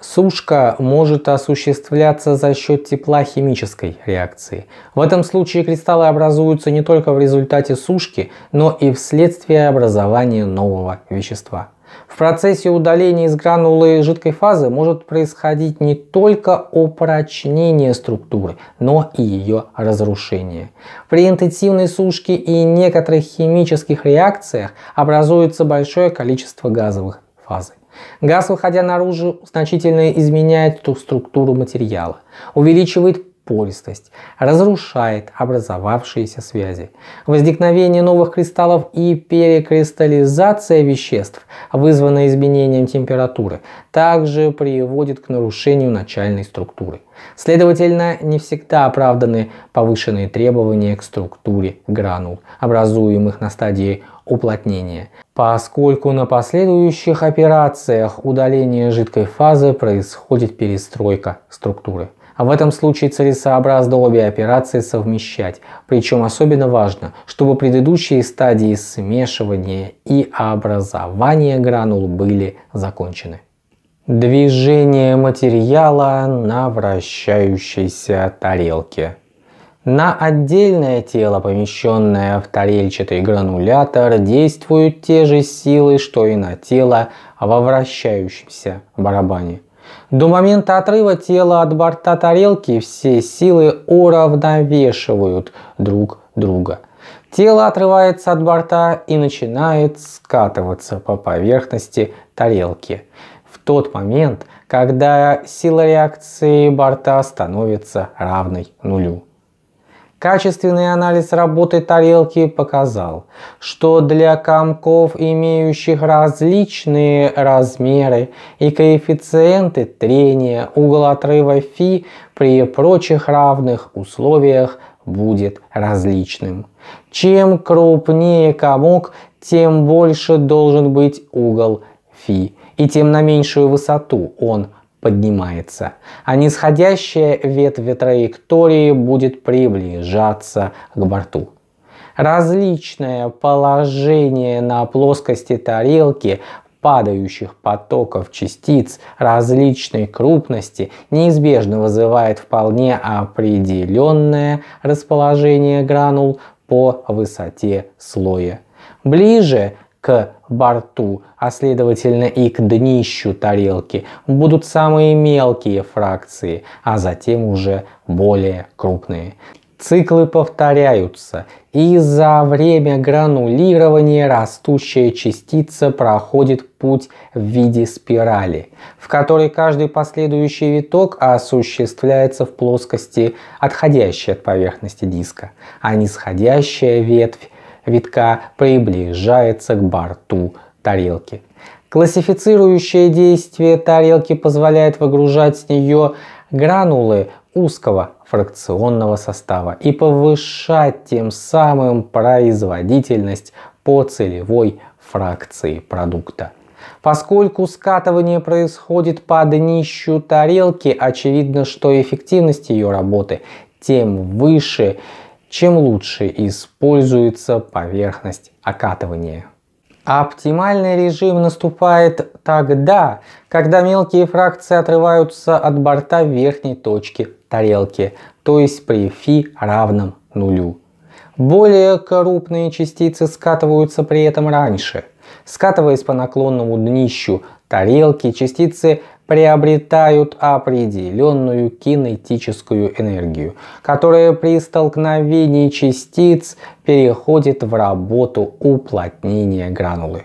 Сушка может осуществляться за счет тепла химической реакции. В этом случае кристаллы образуются не только в результате сушки, но и вследствие образования нового вещества. В процессе удаления из гранулы жидкой фазы может происходить не только опрочнение структуры, но и ее разрушение. При интенсивной сушке и некоторых химических реакциях образуется большое количество газовых фазы. Газ, выходя наружу, значительно изменяет ту структуру материала, увеличивает пористость, разрушает образовавшиеся связи. Возникновение новых кристаллов и перекристаллизация веществ, вызванная изменением температуры, также приводит к нарушению начальной структуры. Следовательно, не всегда оправданы повышенные требования к структуре гранул, образуемых на стадии уплотнения, поскольку на последующих операциях удаления жидкой фазы происходит перестройка структуры. А в этом случае целесообразно обе операции совмещать, причем особенно важно, чтобы предыдущие стадии смешивания и образования гранул были закончены. Движение материала на вращающейся тарелке. На отдельное тело, помещенное в тарельчатый гранулятор, действуют те же силы, что и на тело во вращающемся барабане. До момента отрыва тела от борта тарелки все силы уравновешивают друг друга. Тело отрывается от борта и начинает скатываться по поверхности тарелки. В тот момент, когда сила реакции борта становится равной нулю. Качественный анализ работы тарелки показал, что для комков, имеющих различные размеры и коэффициенты трения, угол отрыва φ при прочих равных условиях будет различным. Чем крупнее комок, тем больше должен быть угол φ, и тем на меньшую высоту он поднимается, а нисходящая ветви траектории будет приближаться к борту. Различное положение на плоскости тарелки падающих потоков частиц различной крупности неизбежно вызывает вполне определенное расположение гранул по высоте слоя. Ближе к борту, а следовательно и к днищу тарелки, будут самые мелкие фракции, а затем уже более крупные. Циклы повторяются, и за время гранулирования растущая частица проходит путь в виде спирали, в которой каждый последующий виток осуществляется в плоскости, отходящей от поверхности диска, а нисходящая ветвь витка приближается к борту тарелки. Классифицирующее действие тарелки позволяет выгружать с нее гранулы узкого фракционного состава и повышать тем самым производительность по целевой фракции продукта. Поскольку скатывание происходит по днищу тарелки, очевидно, что эффективность ее работы тем выше, чем лучше используется поверхность окатывания. Оптимальный режим наступает тогда, когда мелкие фракции отрываются от борта верхней точки тарелки, то есть при φ равном нулю. Более крупные частицы скатываются при этом раньше. Скатываясь по наклонному днищу тарелки, частицы приобретают определенную кинетическую энергию, которая при столкновении частиц переходит в работу уплотнения гранулы.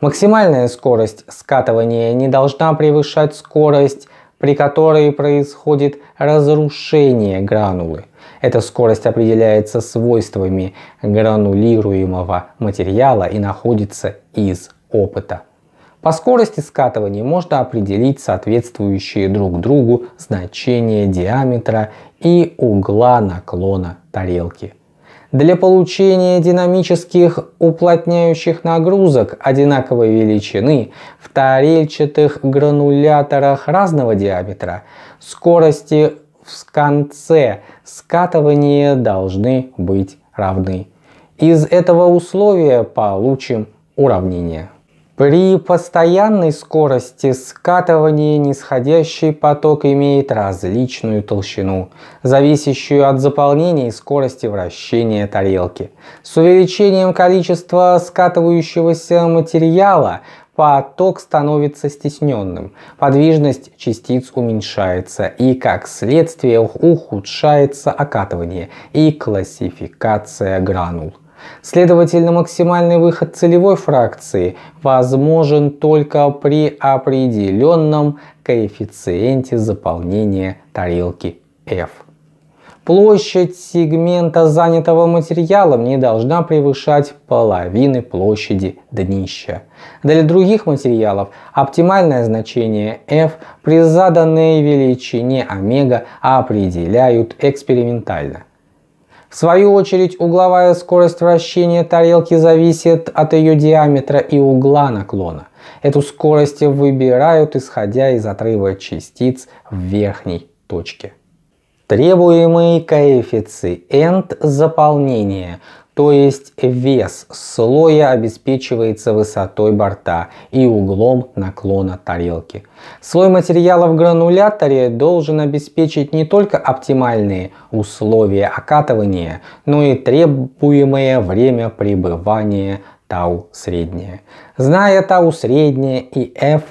Максимальная скорость скатывания не должна превышать скорость, при которой происходит разрушение гранулы. Эта скорость определяется свойствами гранулируемого материала и находится из опыта. По скорости скатывания можно определить соответствующие друг другу значения диаметра и угла наклона тарелки. Для получения динамических уплотняющих нагрузок одинаковой величины в тарельчатых грануляторах разного диаметра скорости в конце скатывания должны быть равны. Из этого условия получим уравнение. При постоянной скорости скатывания нисходящий поток имеет различную толщину, зависящую от заполнения и скорости вращения тарелки. С увеличением количества скатывающегося материала поток становится стесненным, подвижность частиц уменьшается и как следствие ухудшается окатывание и классификация гранул. Следовательно, максимальный выход целевой фракции возможен только при определенном коэффициенте заполнения тарелки f. Площадь сегмента занятого материалом не должна превышать половины площади днища. Для других материалов оптимальное значение f при заданной величине омега определяют экспериментально. В свою очередь угловая скорость вращения тарелки зависит от ее диаметра и угла наклона. Эту скорость выбирают исходя из отрыва частиц в верхней точке. Требуемый коэффициент заполнения то есть вес слоя обеспечивается высотой борта и углом наклона тарелки. Слой материала в грануляторе должен обеспечить не только оптимальные условия окатывания, но и требуемое время пребывания тау среднее. Зная тау среднее и f,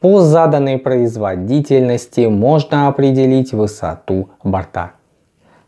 по заданной производительности можно определить высоту борта.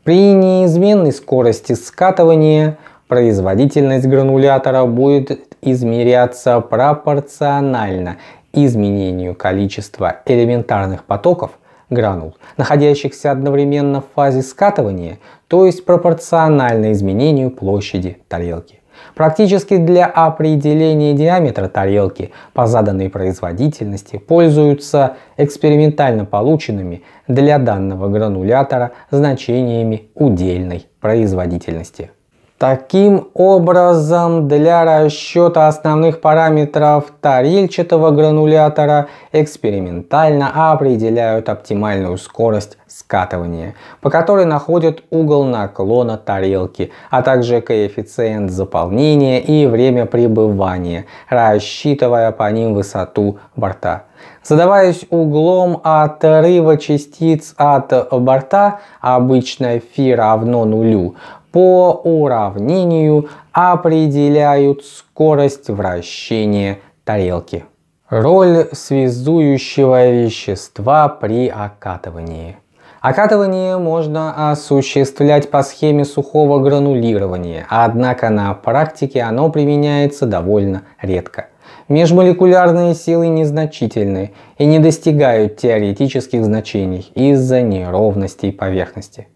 При неизменной скорости скатывания производительность гранулятора будет измеряться пропорционально изменению количества элементарных потоков гранул, находящихся одновременно в фазе скатывания, то есть пропорционально изменению площади тарелки. Практически для определения диаметра тарелки по заданной производительности пользуются экспериментально полученными для данного гранулятора значениями удельной производительности. Таким образом, для расчета основных параметров тарельчатого гранулятора экспериментально определяют оптимальную скорость скатывания, по которой находят угол наклона тарелки, а также коэффициент заполнения и время пребывания, рассчитывая по ним высоту борта. Задаваясь углом отрыва частиц от борта, обычно φ равно нулю, по уравнению определяют скорость вращения тарелки. Роль связующего вещества при окатывании. Окатывание можно осуществлять по схеме сухого гранулирования, однако на практике оно применяется довольно редко. Межмолекулярные силы незначительны и не достигают теоретических значений из-за неровностей поверхности.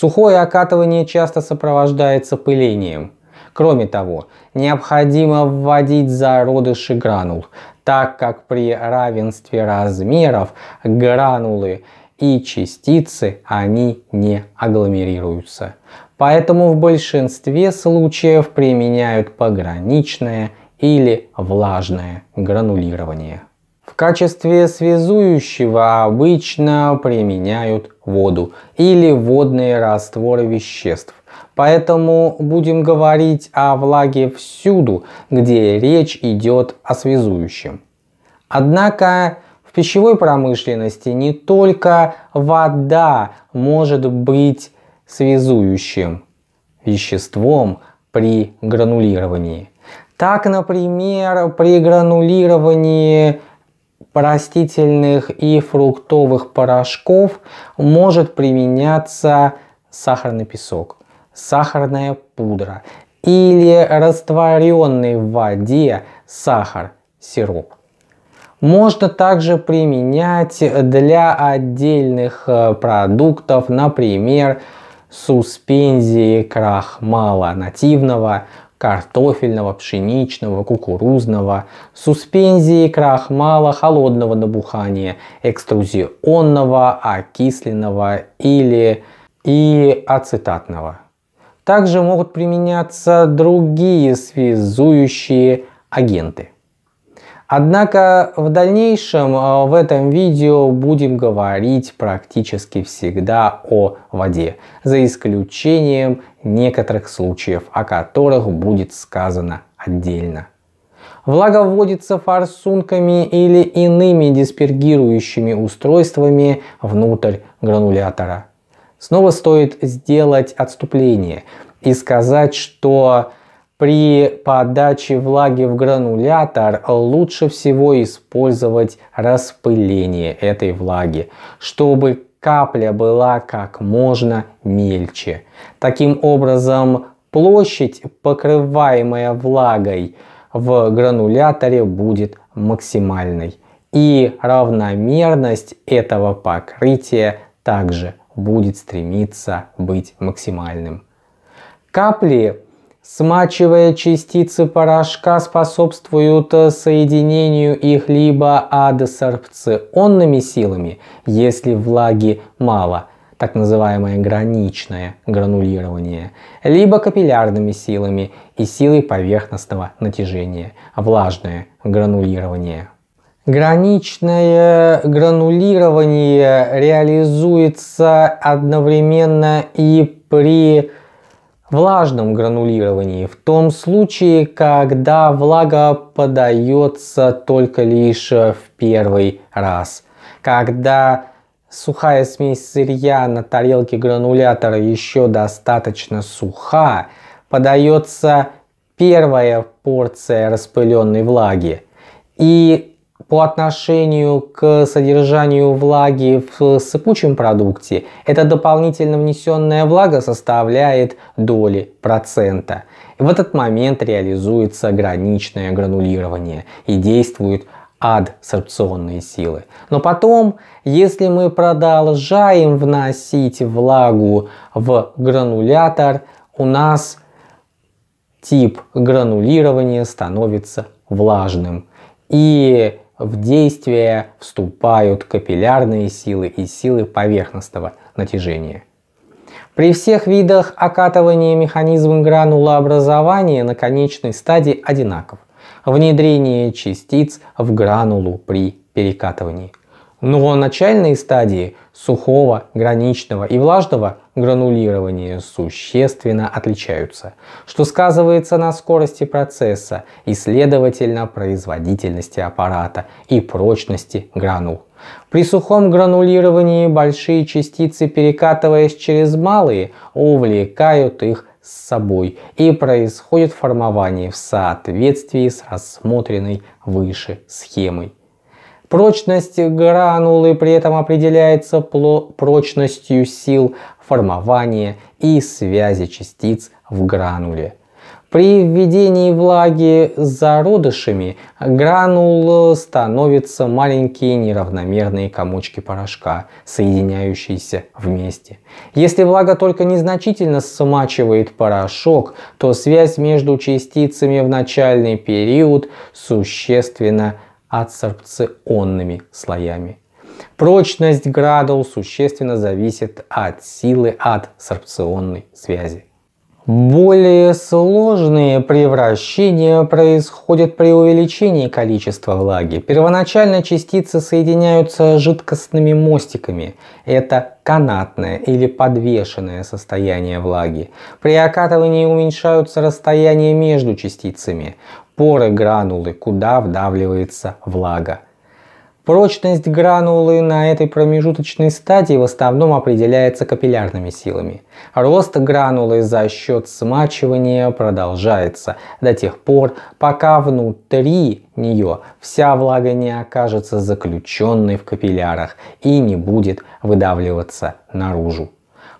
Сухое окатывание часто сопровождается пылением. Кроме того, необходимо вводить зародыши гранул, так как при равенстве размеров гранулы и частицы они не агломерируются. Поэтому в большинстве случаев применяют пограничное или влажное гранулирование. В качестве связующего обычно применяют воду или водные растворы веществ. Поэтому будем говорить о влаге всюду, где речь идет о связующем. Однако в пищевой промышленности не только вода может быть связующим веществом при гранулировании. Так, например, при гранулировании растительных и фруктовых порошков может применяться сахарный песок, сахарная пудра или растворенный в воде сахар, сироп. Можно также применять для отдельных э, продуктов, например, суспензии крахмала нативного, картофельного, пшеничного, кукурузного, суспензии крахмала, холодного набухания, экструзионного, окисленного или и ацетатного. Также могут применяться другие связующие агенты. Однако в дальнейшем э, в этом видео будем говорить практически всегда о воде, за исключением некоторых случаев, о которых будет сказано отдельно. Влага вводится форсунками или иными диспергирующими устройствами внутрь гранулятора. Снова стоит сделать отступление и сказать, что при подаче влаги в гранулятор лучше всего использовать распыление этой влаги, чтобы капля была как можно мельче. Таким образом, площадь, покрываемая влагой в грануляторе, будет максимальной. И равномерность этого покрытия также будет стремиться быть максимальным. Капли Смачивая частицы порошка способствуют э, соединению их либо адсорбционными силами, если влаги мало, так называемое граничное гранулирование, либо капиллярными силами и силой поверхностного натяжения, влажное гранулирование. Граничное гранулирование реализуется одновременно и при влажном гранулировании, в том случае, когда влага подается только лишь в первый раз. Когда сухая смесь сырья на тарелке гранулятора еще достаточно суха, подается первая порция распыленной влаги. И по отношению к содержанию влаги в сыпучем продукте, эта дополнительно внесенная влага составляет доли процента. В этот момент реализуется граничное гранулирование и действует адсорбционные силы. Но потом, если мы продолжаем вносить влагу в гранулятор, у нас тип гранулирования становится влажным. И в действие вступают капиллярные силы и силы поверхностного натяжения. При всех видах окатывания механизм гранулообразования на конечной стадии одинаков. Внедрение частиц в гранулу при перекатывании – но начальные стадии сухого, граничного и влажного гранулирования существенно отличаются, что сказывается на скорости процесса и, следовательно, производительности аппарата и прочности гранул. При сухом гранулировании большие частицы, перекатываясь через малые, увлекают их с собой и происходит формование в соответствии с рассмотренной выше схемой. Прочность гранулы при этом определяется прочностью сил формования и связи частиц в грануле. При введении влаги зародышами гранул становятся маленькие неравномерные комочки порошка, соединяющиеся вместе. Если влага только незначительно смачивает порошок, то связь между частицами в начальный период существенно адсорбционными слоями. Прочность градул существенно зависит от силы адсорбционной связи. Более сложные превращения происходят при увеличении количества влаги. Первоначально частицы соединяются жидкостными мостиками. Это канатное или подвешенное состояние влаги. При окатывании уменьшаются расстояния между частицами поры гранулы, куда вдавливается влага. Прочность гранулы на этой промежуточной стадии в основном определяется капиллярными силами. Рост гранулы за счет смачивания продолжается до тех пор, пока внутри нее вся влага не окажется заключенной в капиллярах и не будет выдавливаться наружу.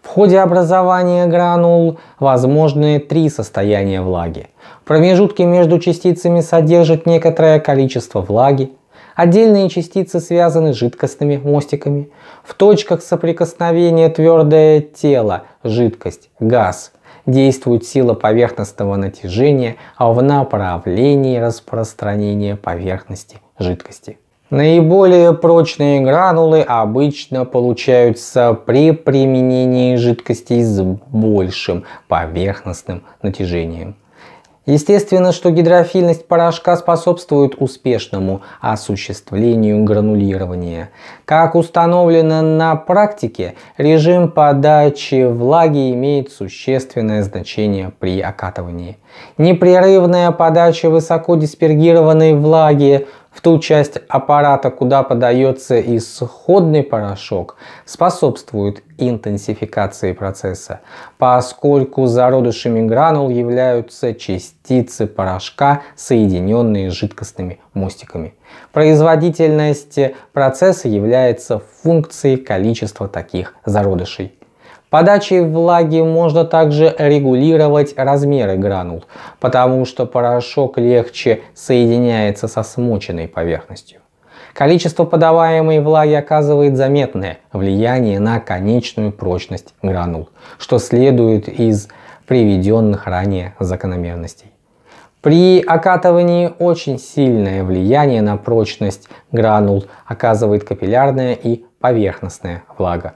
В ходе образования гранул возможны три состояния влаги. Промежутки между частицами содержат некоторое количество влаги. Отдельные частицы связаны жидкостными мостиками. В точках соприкосновения твердое тело, жидкость, газ – действует сила поверхностного натяжения а в направлении распространения поверхности жидкости. Наиболее прочные гранулы обычно получаются при применении жидкостей с большим поверхностным натяжением. Естественно, что гидрофильность порошка способствует успешному осуществлению гранулирования. Как установлено на практике, режим подачи влаги имеет существенное значение при окатывании. Непрерывная подача высоко диспергированной влаги в ту часть аппарата, куда подается исходный порошок, способствует интенсификации процесса, поскольку зародышами гранул являются частицы порошка, соединенные с жидкостными мостиками. Производительность процесса является функцией количества таких зародышей. Подачей влаги можно также регулировать размеры гранул, потому что порошок легче соединяется со смоченной поверхностью. Количество подаваемой влаги оказывает заметное влияние на конечную прочность гранул, что следует из приведенных ранее закономерностей. При окатывании очень сильное влияние на прочность гранул оказывает капиллярная и поверхностная влага,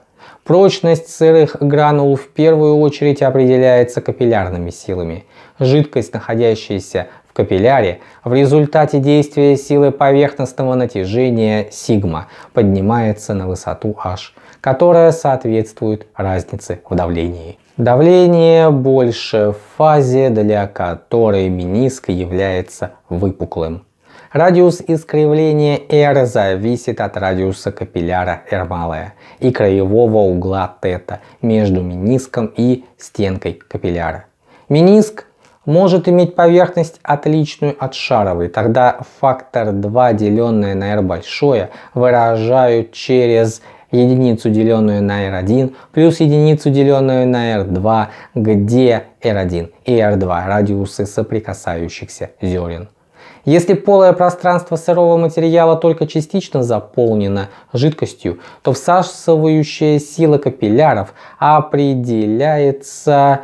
Прочность сырых гранул в первую очередь определяется капиллярными силами. Жидкость, находящаяся в капилляре, в результате действия силы поверхностного натяжения сигма поднимается на высоту h, которая соответствует разнице в давлении. Давление больше в фазе, для которой мениск является выпуклым. Радиус искривления R зависит от радиуса капилляра R малая и краевого угла тета между миниском и стенкой капилляра. Миниск может иметь поверхность отличную от шаровой, тогда фактор 2, деленное на R большое, выражают через единицу, деленную на R1, плюс единицу, деленную на R2, где R1 и R2 радиусы соприкасающихся зерен. Если полое пространство сырого материала только частично заполнено жидкостью, то всасывающая сила капилляров определяется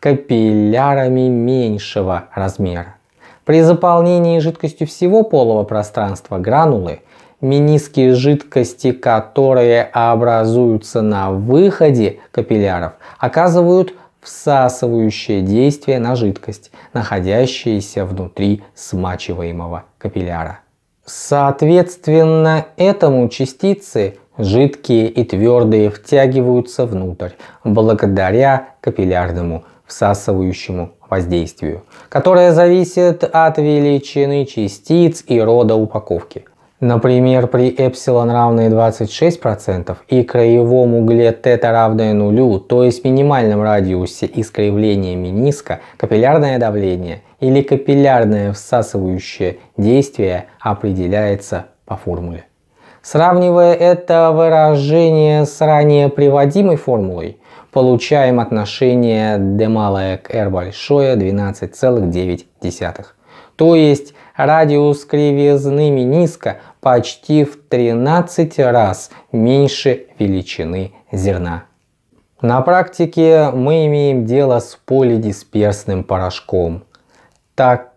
капиллярами меньшего размера. При заполнении жидкостью всего полого пространства гранулы, мениски жидкости, которые образуются на выходе капилляров, оказывают всасывающее действие на жидкость, находящуюся внутри смачиваемого капилляра. Соответственно, этому частицы, жидкие и твердые, втягиваются внутрь благодаря капиллярному всасывающему воздействию, которое зависит от величины частиц и рода упаковки. Например, при эпсилон равное 26% и краевом угле θ равное нулю, то есть минимальном радиусе искривления мениска, капиллярное давление или капиллярное всасывающее действие определяется по формуле. Сравнивая это выражение с ранее приводимой формулой, получаем отношение d малое к r большое 12,9. То есть радиус кривизны мениска почти в 13 раз меньше величины зерна. На практике мы имеем дело с полидисперсным порошком, так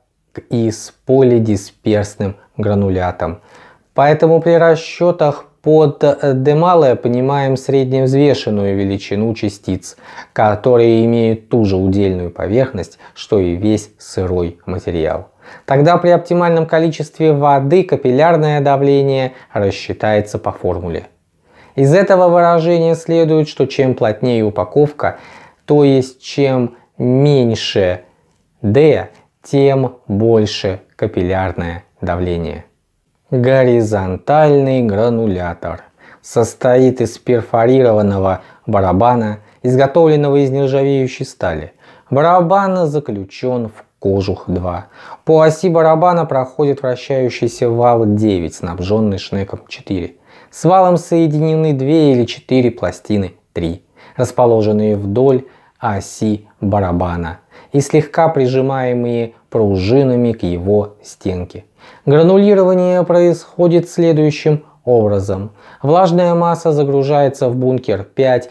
и с полидисперсным гранулятом. Поэтому при расчетах под демале понимаем средневзвешенную величину частиц, которые имеют ту же удельную поверхность, что и весь сырой материал. Тогда при оптимальном количестве воды капиллярное давление рассчитается по формуле. Из этого выражения следует, что чем плотнее упаковка, то есть чем меньше D, тем больше капиллярное давление. Горизонтальный гранулятор состоит из перфорированного барабана, изготовленного из нержавеющей стали. Барабан заключен в Кожух-2. По оси барабана проходит вращающийся вал 9, снабженный шнеком 4. С валом соединены 2 или 4 пластины 3, расположенные вдоль оси барабана и слегка прижимаемые пружинами к его стенке. Гранулирование происходит следующим образом. Влажная масса загружается в бункер 5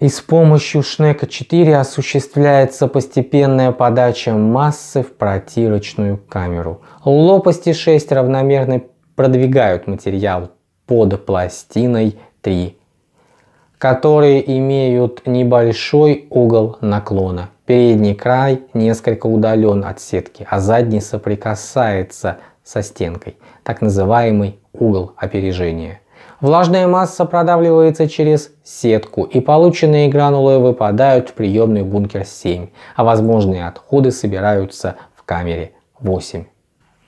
и с помощью Шнека 4 осуществляется постепенная подача массы в протирочную камеру. Лопасти 6 равномерно продвигают материал под пластиной 3, которые имеют небольшой угол наклона. Передний край несколько удален от сетки, а задний соприкасается со стенкой, так называемый угол опережения. Влажная масса продавливается через сетку, и полученные гранулы выпадают в приемный бункер 7, а возможные отходы собираются в камере 8.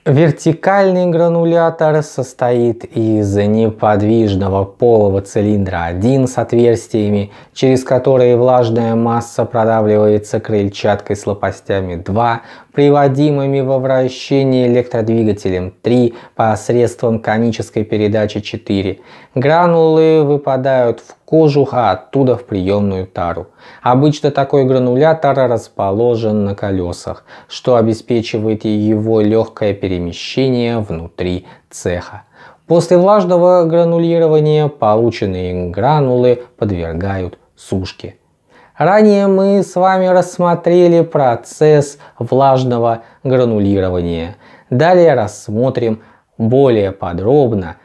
Вертикальный гранулятор состоит из неподвижного полого цилиндра 1 с отверстиями, через которые влажная масса продавливается крыльчаткой с лопастями 2 приводимыми во вращение электродвигателем, 3 посредством конической передачи 4. Гранулы выпадают в кожух, а оттуда в приемную тару. Обычно такой гранулятор расположен на колесах, что обеспечивает его легкое перемещение внутри цеха. После влажного гранулирования полученные гранулы подвергают сушке. Ранее мы с вами рассмотрели процесс влажного гранулирования. Далее рассмотрим более подробно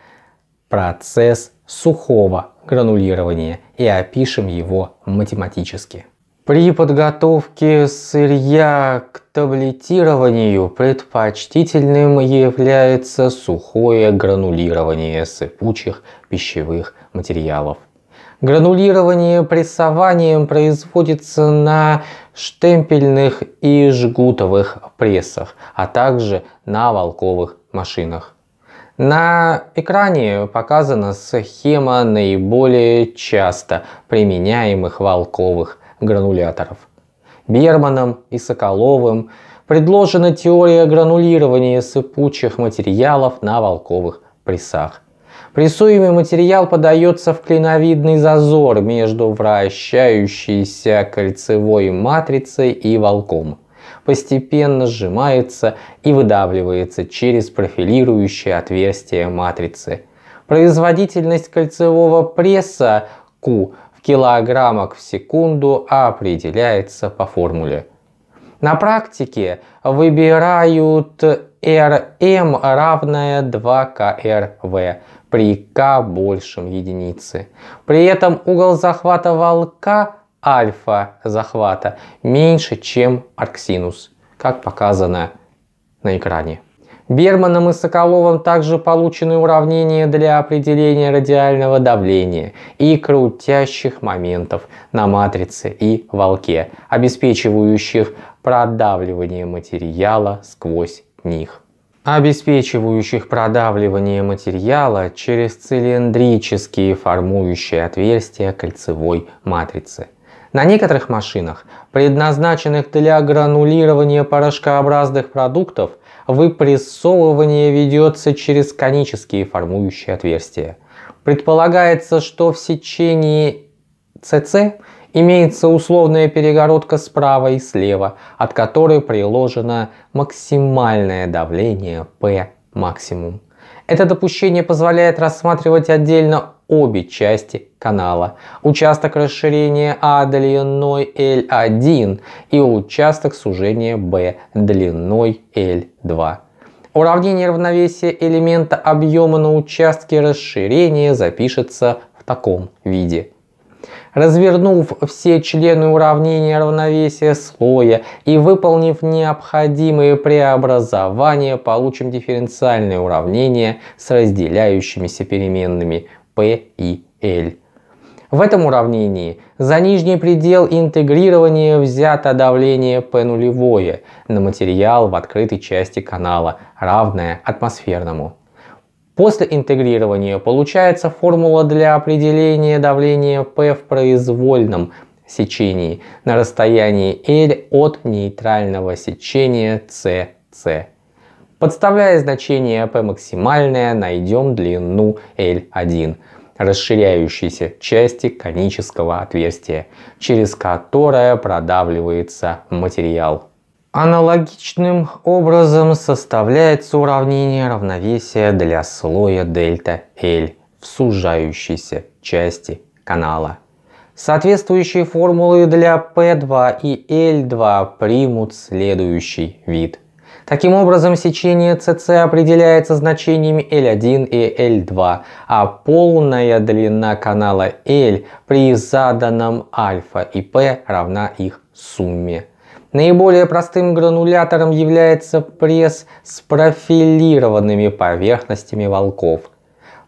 процесс сухого гранулирования и опишем его математически. При подготовке сырья к таблетированию предпочтительным является сухое гранулирование сыпучих пищевых материалов. Гранулирование прессованием производится на штемпельных и жгутовых прессах, а также на волковых машинах. На экране показана схема наиболее часто применяемых волковых грануляторов. Берманом и Соколовым предложена теория гранулирования сыпучих материалов на волковых прессах. Прессуемый материал подается в клиновидный зазор между вращающейся кольцевой матрицей и волком. Постепенно сжимается и выдавливается через профилирующее отверстие матрицы. Производительность кольцевого пресса Q в килограммах в секунду определяется по формуле. На практике выбирают RM равное 2 KRv при k большем единицы. При этом угол захвата волка альфа захвата меньше, чем арксинус, как показано на экране. Берманом и Соколовым также получены уравнения для определения радиального давления и крутящих моментов на матрице и волке, обеспечивающих продавливание материала сквозь них обеспечивающих продавливание материала через цилиндрические формующие отверстия кольцевой матрицы. На некоторых машинах, предназначенных для гранулирования порошкообразных продуктов, выпрессовывание ведется через конические формующие отверстия. Предполагается, что в сечении ЦЦ Имеется условная перегородка справа и слева, от которой приложено максимальное давление P максимум. Это допущение позволяет рассматривать отдельно обе части канала. Участок расширения А длиной L1 и участок сужения B длиной L2. Уравнение равновесия элемента объема на участке расширения запишется в таком виде. Развернув все члены уравнения равновесия слоя и выполнив необходимые преобразования, получим дифференциальное уравнение с разделяющимися переменными P и L. В этом уравнении за нижний предел интегрирования взято давление P нулевое на материал в открытой части канала, равное атмосферному. После интегрирования получается формула для определения давления P в произвольном сечении на расстоянии L от нейтрального сечения CC. Подставляя значение P максимальное, найдем длину L1 расширяющейся части конического отверстия, через которое продавливается материал. Аналогичным образом составляется уравнение равновесия для слоя дельта L в сужающейся части канала. Соответствующие формулы для P2 и L2 примут следующий вид. Таким образом, сечение CC определяется значениями L1 и L2, а полная длина канала L при заданном α и P равна их сумме. Наиболее простым гранулятором является пресс с профилированными поверхностями волков.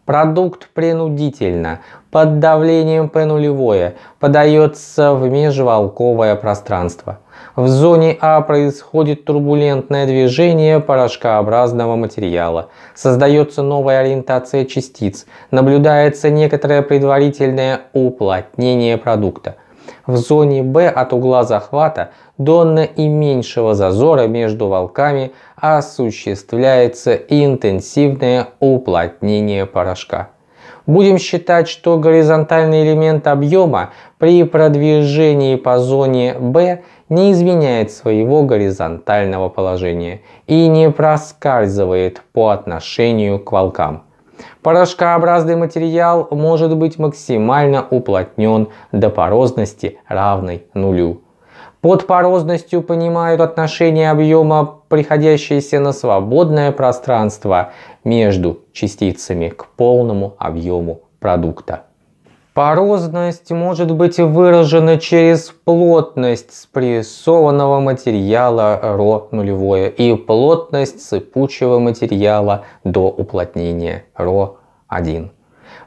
Продукт принудительно, под давлением P0, подается в межволковое пространство. В зоне А происходит турбулентное движение порошкообразного материала, создается новая ориентация частиц, наблюдается некоторое предварительное уплотнение продукта. В зоне Б от угла захвата донна и меньшего зазора между волками осуществляется интенсивное уплотнение порошка. Будем считать, что горизонтальный элемент объема при продвижении по зоне B не изменяет своего горизонтального положения и не проскальзывает по отношению к волкам. Порошкообразный материал может быть максимально уплотнен до порозности равной нулю. Под порозностью понимают отношение объема, приходящееся на свободное пространство между частицами к полному объему продукта. Порозность может быть выражена через плотность спрессованного материала ρ нулевое и плотность сыпучего материала до уплотнения ρ1.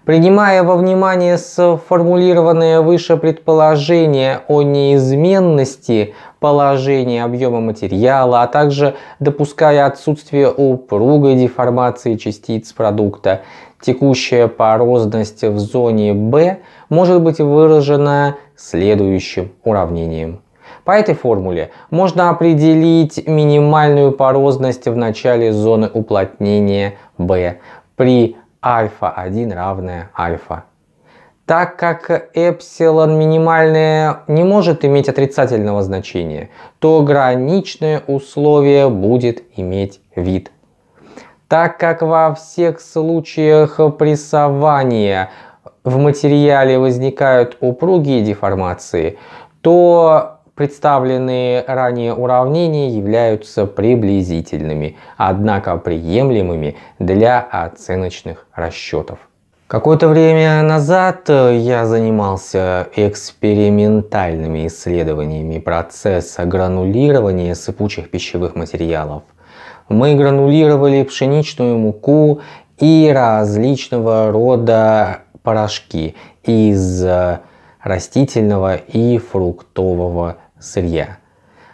Принимая во внимание сформулированное выше предположение о неизменности положения объема материала, а также допуская отсутствие упругой деформации частиц продукта, текущая порозность в зоне B может быть выражена следующим уравнением. По этой формуле можно определить минимальную порозность в начале зоны уплотнения B при альфа 1 равное альфа. Так как эпсилон минимальное не может иметь отрицательного значения, то граничное условие будет иметь вид. Так как во всех случаях прессования в материале возникают упругие деформации, то Представленные ранее уравнения являются приблизительными, однако приемлемыми для оценочных расчетов. Какое-то время назад э, я занимался экспериментальными исследованиями процесса гранулирования сыпучих пищевых материалов. Мы гранулировали пшеничную муку и различного рода порошки из э, растительного и фруктового сырья.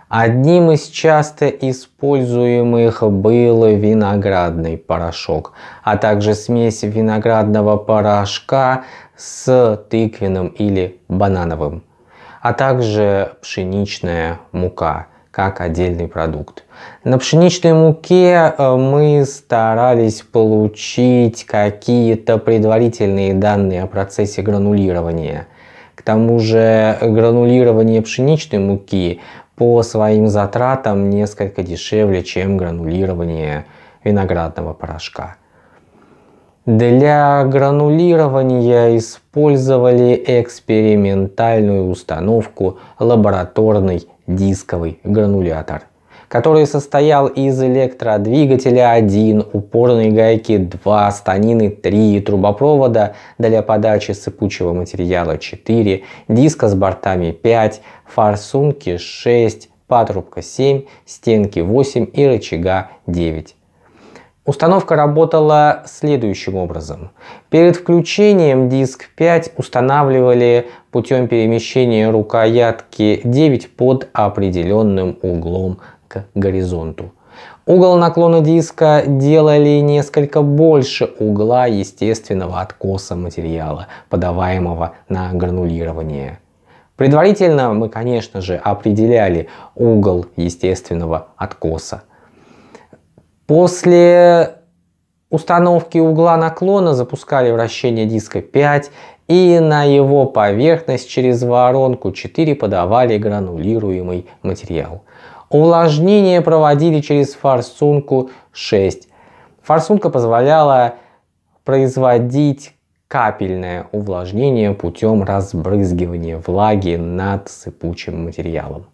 Одним из часто используемых был виноградный порошок, а также смесь виноградного порошка с тыквенным или банановым, а также пшеничная мука как отдельный продукт. На пшеничной муке э, мы старались получить какие-то предварительные данные о процессе гранулирования – тому же гранулирование пшеничной муки по своим затратам несколько дешевле, чем гранулирование виноградного порошка. Для гранулирования использовали экспериментальную установку лабораторный дисковый гранулятор который состоял из электродвигателя 1, упорной гайки 2, станины 3, трубопровода для подачи сыпучего материала 4, диска с бортами 5, форсунки 6, патрубка 7, стенки 8 и рычага 9. Установка работала следующим образом. Перед включением диск 5 устанавливали путем перемещения рукоятки 9 под определенным углом к горизонту. Угол наклона диска делали несколько больше угла естественного откоса материала, подаваемого на гранулирование. Предварительно мы, конечно же, определяли угол естественного откоса. После установки угла наклона запускали вращение диска 5 и на его поверхность через воронку 4 подавали гранулируемый материал. Увлажнение проводили через форсунку 6. Форсунка позволяла производить капельное увлажнение путем разбрызгивания влаги над сыпучим материалом.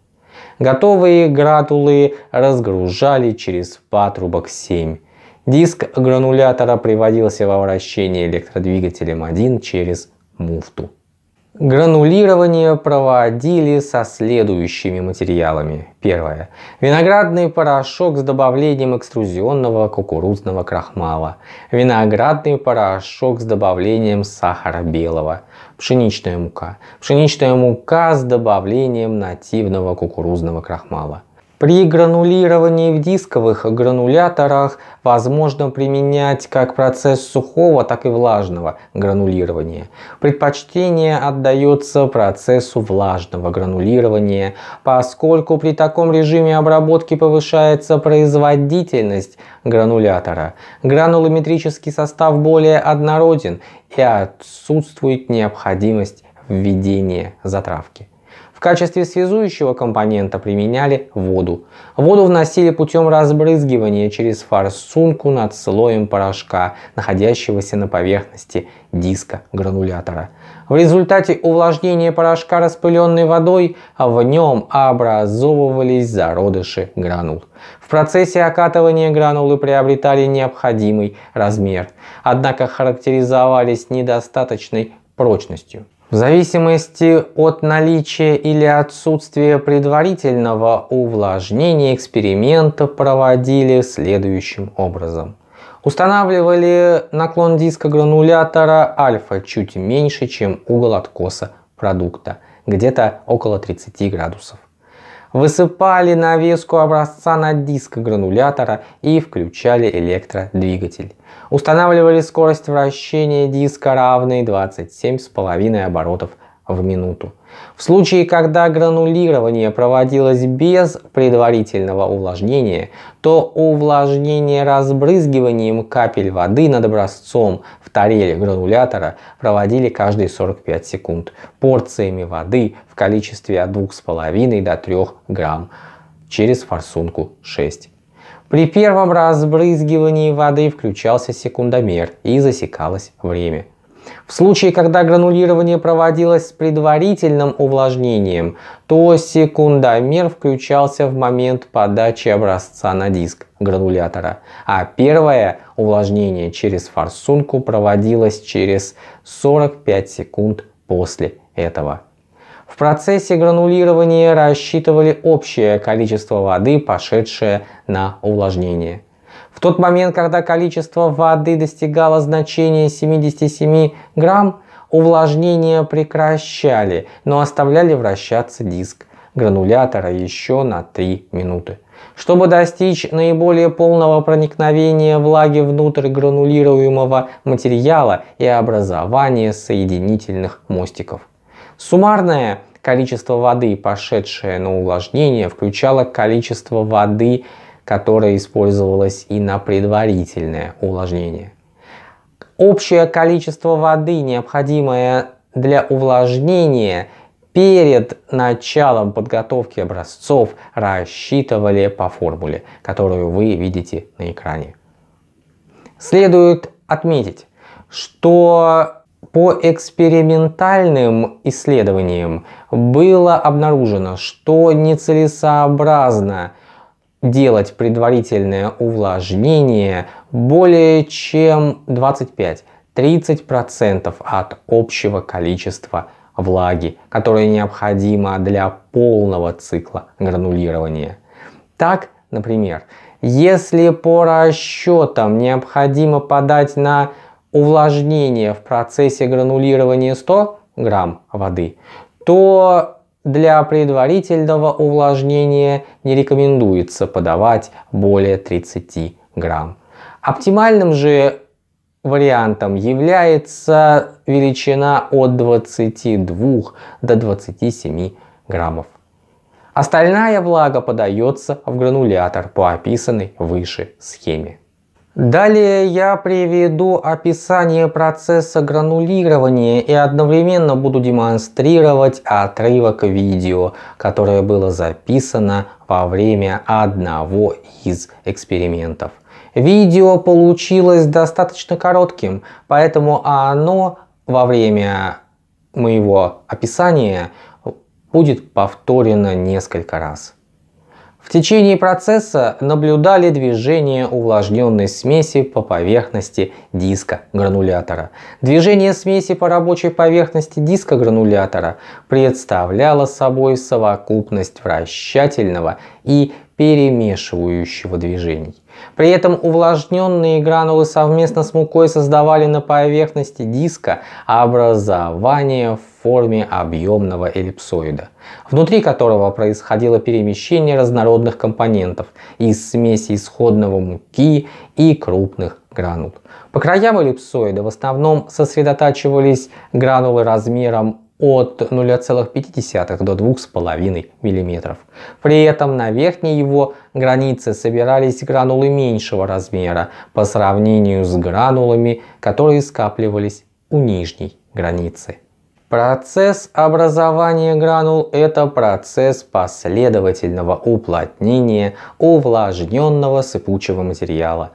Готовые гратулы разгружали через патрубок 7. Диск гранулятора приводился во вращение электродвигателем 1 через муфту. Гранулирование проводили со следующими материалами. Первое. Виноградный порошок с добавлением экструзионного кукурузного крахмала. Виноградный порошок с добавлением сахара белого. Пшеничная мука. Пшеничная мука с добавлением нативного кукурузного крахмала. При гранулировании в дисковых грануляторах возможно применять как процесс сухого, так и влажного гранулирования. Предпочтение отдается процессу влажного гранулирования, поскольку при таком режиме обработки повышается производительность гранулятора. Гранулометрический состав более однороден и отсутствует необходимость введения затравки. В качестве связующего компонента применяли воду. Воду вносили путем разбрызгивания через форсунку над слоем порошка, находящегося на поверхности диска гранулятора. В результате увлажнения порошка распыленной водой в нем образовывались зародыши гранул. В процессе окатывания гранулы приобретали необходимый размер, однако характеризовались недостаточной прочностью. В зависимости от наличия или отсутствия предварительного увлажнения эксперимент проводили следующим образом. Устанавливали наклон диска гранулятора альфа чуть меньше, чем угол откоса продукта, где-то около 30 градусов. Высыпали навеску образца на диск гранулятора и включали электродвигатель. Устанавливали скорость вращения диска равной 27,5 оборотов в минуту. В случае, когда гранулирование проводилось без предварительного увлажнения, то увлажнение разбрызгиванием капель воды над образцом в тарелке гранулятора проводили каждые 45 секунд порциями воды в количестве от 2,5 до 3 грамм через форсунку 6. При первом разбрызгивании воды включался секундомер и засекалось время. В случае, когда гранулирование проводилось с предварительным увлажнением, то секундомер включался в момент подачи образца на диск гранулятора, а первое увлажнение через форсунку проводилось через 45 секунд после этого. В процессе гранулирования рассчитывали общее количество воды, пошедшее на увлажнение. В тот момент, когда количество воды достигало значения 77 грамм, увлажнение прекращали, но оставляли вращаться диск гранулятора еще на 3 минуты. Чтобы достичь наиболее полного проникновения влаги внутрь гранулируемого материала и образования соединительных мостиков. Суммарное количество воды, пошедшее на увлажнение, включало количество воды, которая использовалась и на предварительное увлажнение. Общее количество воды, необходимое для увлажнения перед началом подготовки образцов, рассчитывали по формуле, которую вы видите на экране. Следует отметить, что по экспериментальным исследованиям было обнаружено, что нецелесообразно – делать предварительное увлажнение более чем 25-30% от общего количества влаги, которое необходимо для полного цикла гранулирования. Так, например, если по расчетам необходимо подать на увлажнение в процессе гранулирования 100 грамм воды, то для предварительного увлажнения не рекомендуется подавать более 30 грамм. Оптимальным же вариантом является величина от 22 до 27 граммов. Остальная влага подается в гранулятор по описанной выше схеме. Далее я приведу описание процесса гранулирования и одновременно буду демонстрировать отрывок видео, которое было записано во время одного из экспериментов. Видео получилось достаточно коротким, поэтому оно во время моего описания будет повторено несколько раз. В течение процесса наблюдали движение увлажненной смеси по поверхности диска гранулятора. Движение смеси по рабочей поверхности диска гранулятора представляло собой совокупность вращательного и перемешивающего движений. При этом увлажненные гранулы совместно с мукой создавали на поверхности диска образование форме объемного эллипсоида, внутри которого происходило перемещение разнородных компонентов из смеси исходного муки и крупных гранул. По краям эллипсоида в основном сосредотачивались гранулы размером от 0,5 до 2,5 мм. При этом на верхней его границе собирались гранулы меньшего размера по сравнению с гранулами, которые скапливались у нижней границы. Процесс образования гранул – это процесс последовательного уплотнения увлажненного сыпучего материала,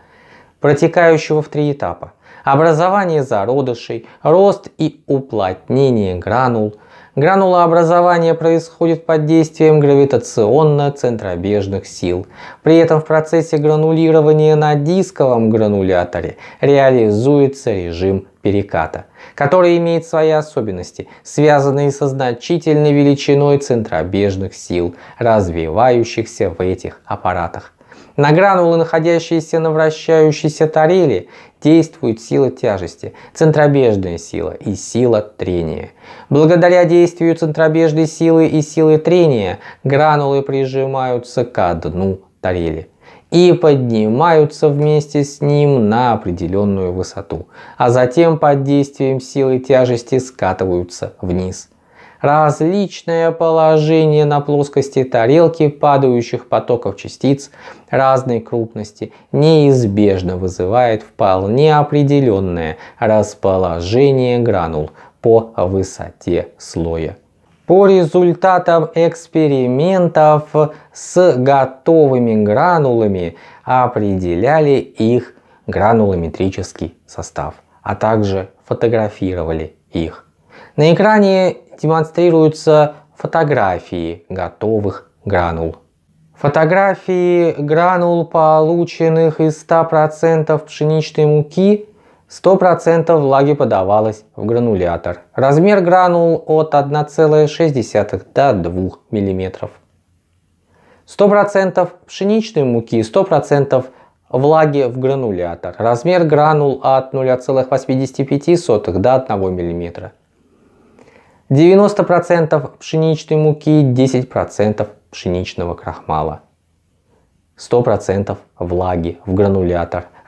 протекающего в три этапа. Образование зародышей, рост и уплотнение гранул. Гранулообразование происходит под действием гравитационно-центробежных сил. При этом в процессе гранулирования на дисковом грануляторе реализуется режим переката который имеет свои особенности, связанные со значительной величиной центробежных сил, развивающихся в этих аппаратах. На гранулы, находящиеся на вращающейся тарели, действует сила тяжести, центробежная сила и сила трения. Благодаря действию центробежной силы и силы трения гранулы прижимаются к дну тарели и поднимаются вместе с ним на определенную высоту, а затем под действием силы тяжести скатываются вниз. Различное положение на плоскости тарелки падающих потоков частиц разной крупности неизбежно вызывает вполне определенное расположение гранул по высоте слоя по результатам экспериментов с готовыми гранулами определяли их гранулометрический состав, а также фотографировали их. На экране демонстрируются фотографии готовых гранул. Фотографии гранул, полученных из 100% пшеничной муки, 100% влаги подавалось в гранулятор. Размер гранул от 1,6 до 2 мм. 100% пшеничной муки, 100% влаги в гранулятор. Размер гранул от 0,85 до 1 мм. 90% пшеничной муки, 10% пшеничного крахмала. 100% влаги в гранулятор.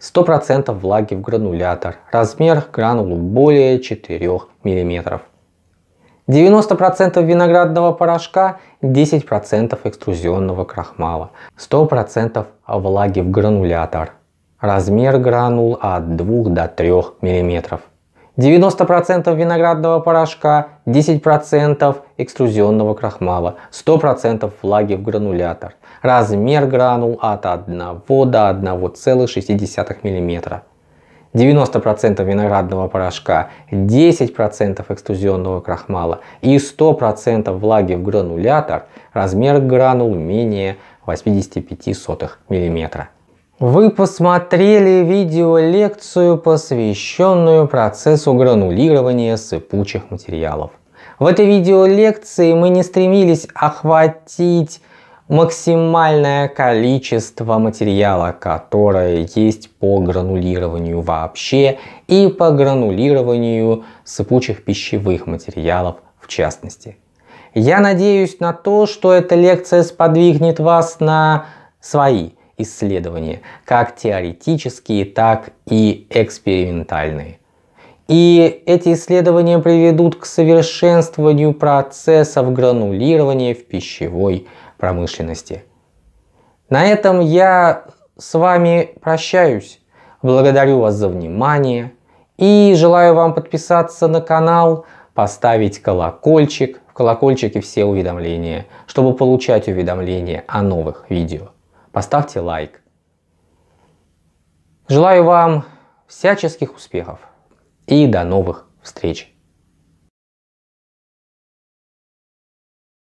100% влаги в гранулятор, размер гранул более 4 мм. 90% виноградного порошка, 10% экструзионного крахмала, 100% влаги в гранулятор, размер гранул от 2 до 3 мм. 90% виноградного порошка, 10% экструзионного крахмала, 100% влаги в гранулятор, Размер гранул от 1 до 1,6 мм. 90% виноградного порошка, 10% экструзионного крахмала и 100% влаги в гранулятор, размер гранул менее 85 мм. Вы посмотрели видеолекцию, посвященную процессу гранулирования сыпучих материалов. В этой видеолекции мы не стремились охватить максимальное количество материала, которое есть по гранулированию вообще и по гранулированию сыпучих пищевых материалов в частности. Я надеюсь на то, что эта лекция сподвигнет вас на свои исследования, как теоретические, так и экспериментальные. И эти исследования приведут к совершенствованию процессов гранулирования в пищевой промышленности. На этом я с вами прощаюсь. Благодарю вас за внимание и желаю вам подписаться на канал, поставить колокольчик, в колокольчике все уведомления, чтобы получать уведомления о новых видео. Поставьте лайк. Желаю вам всяческих успехов и до новых встреч!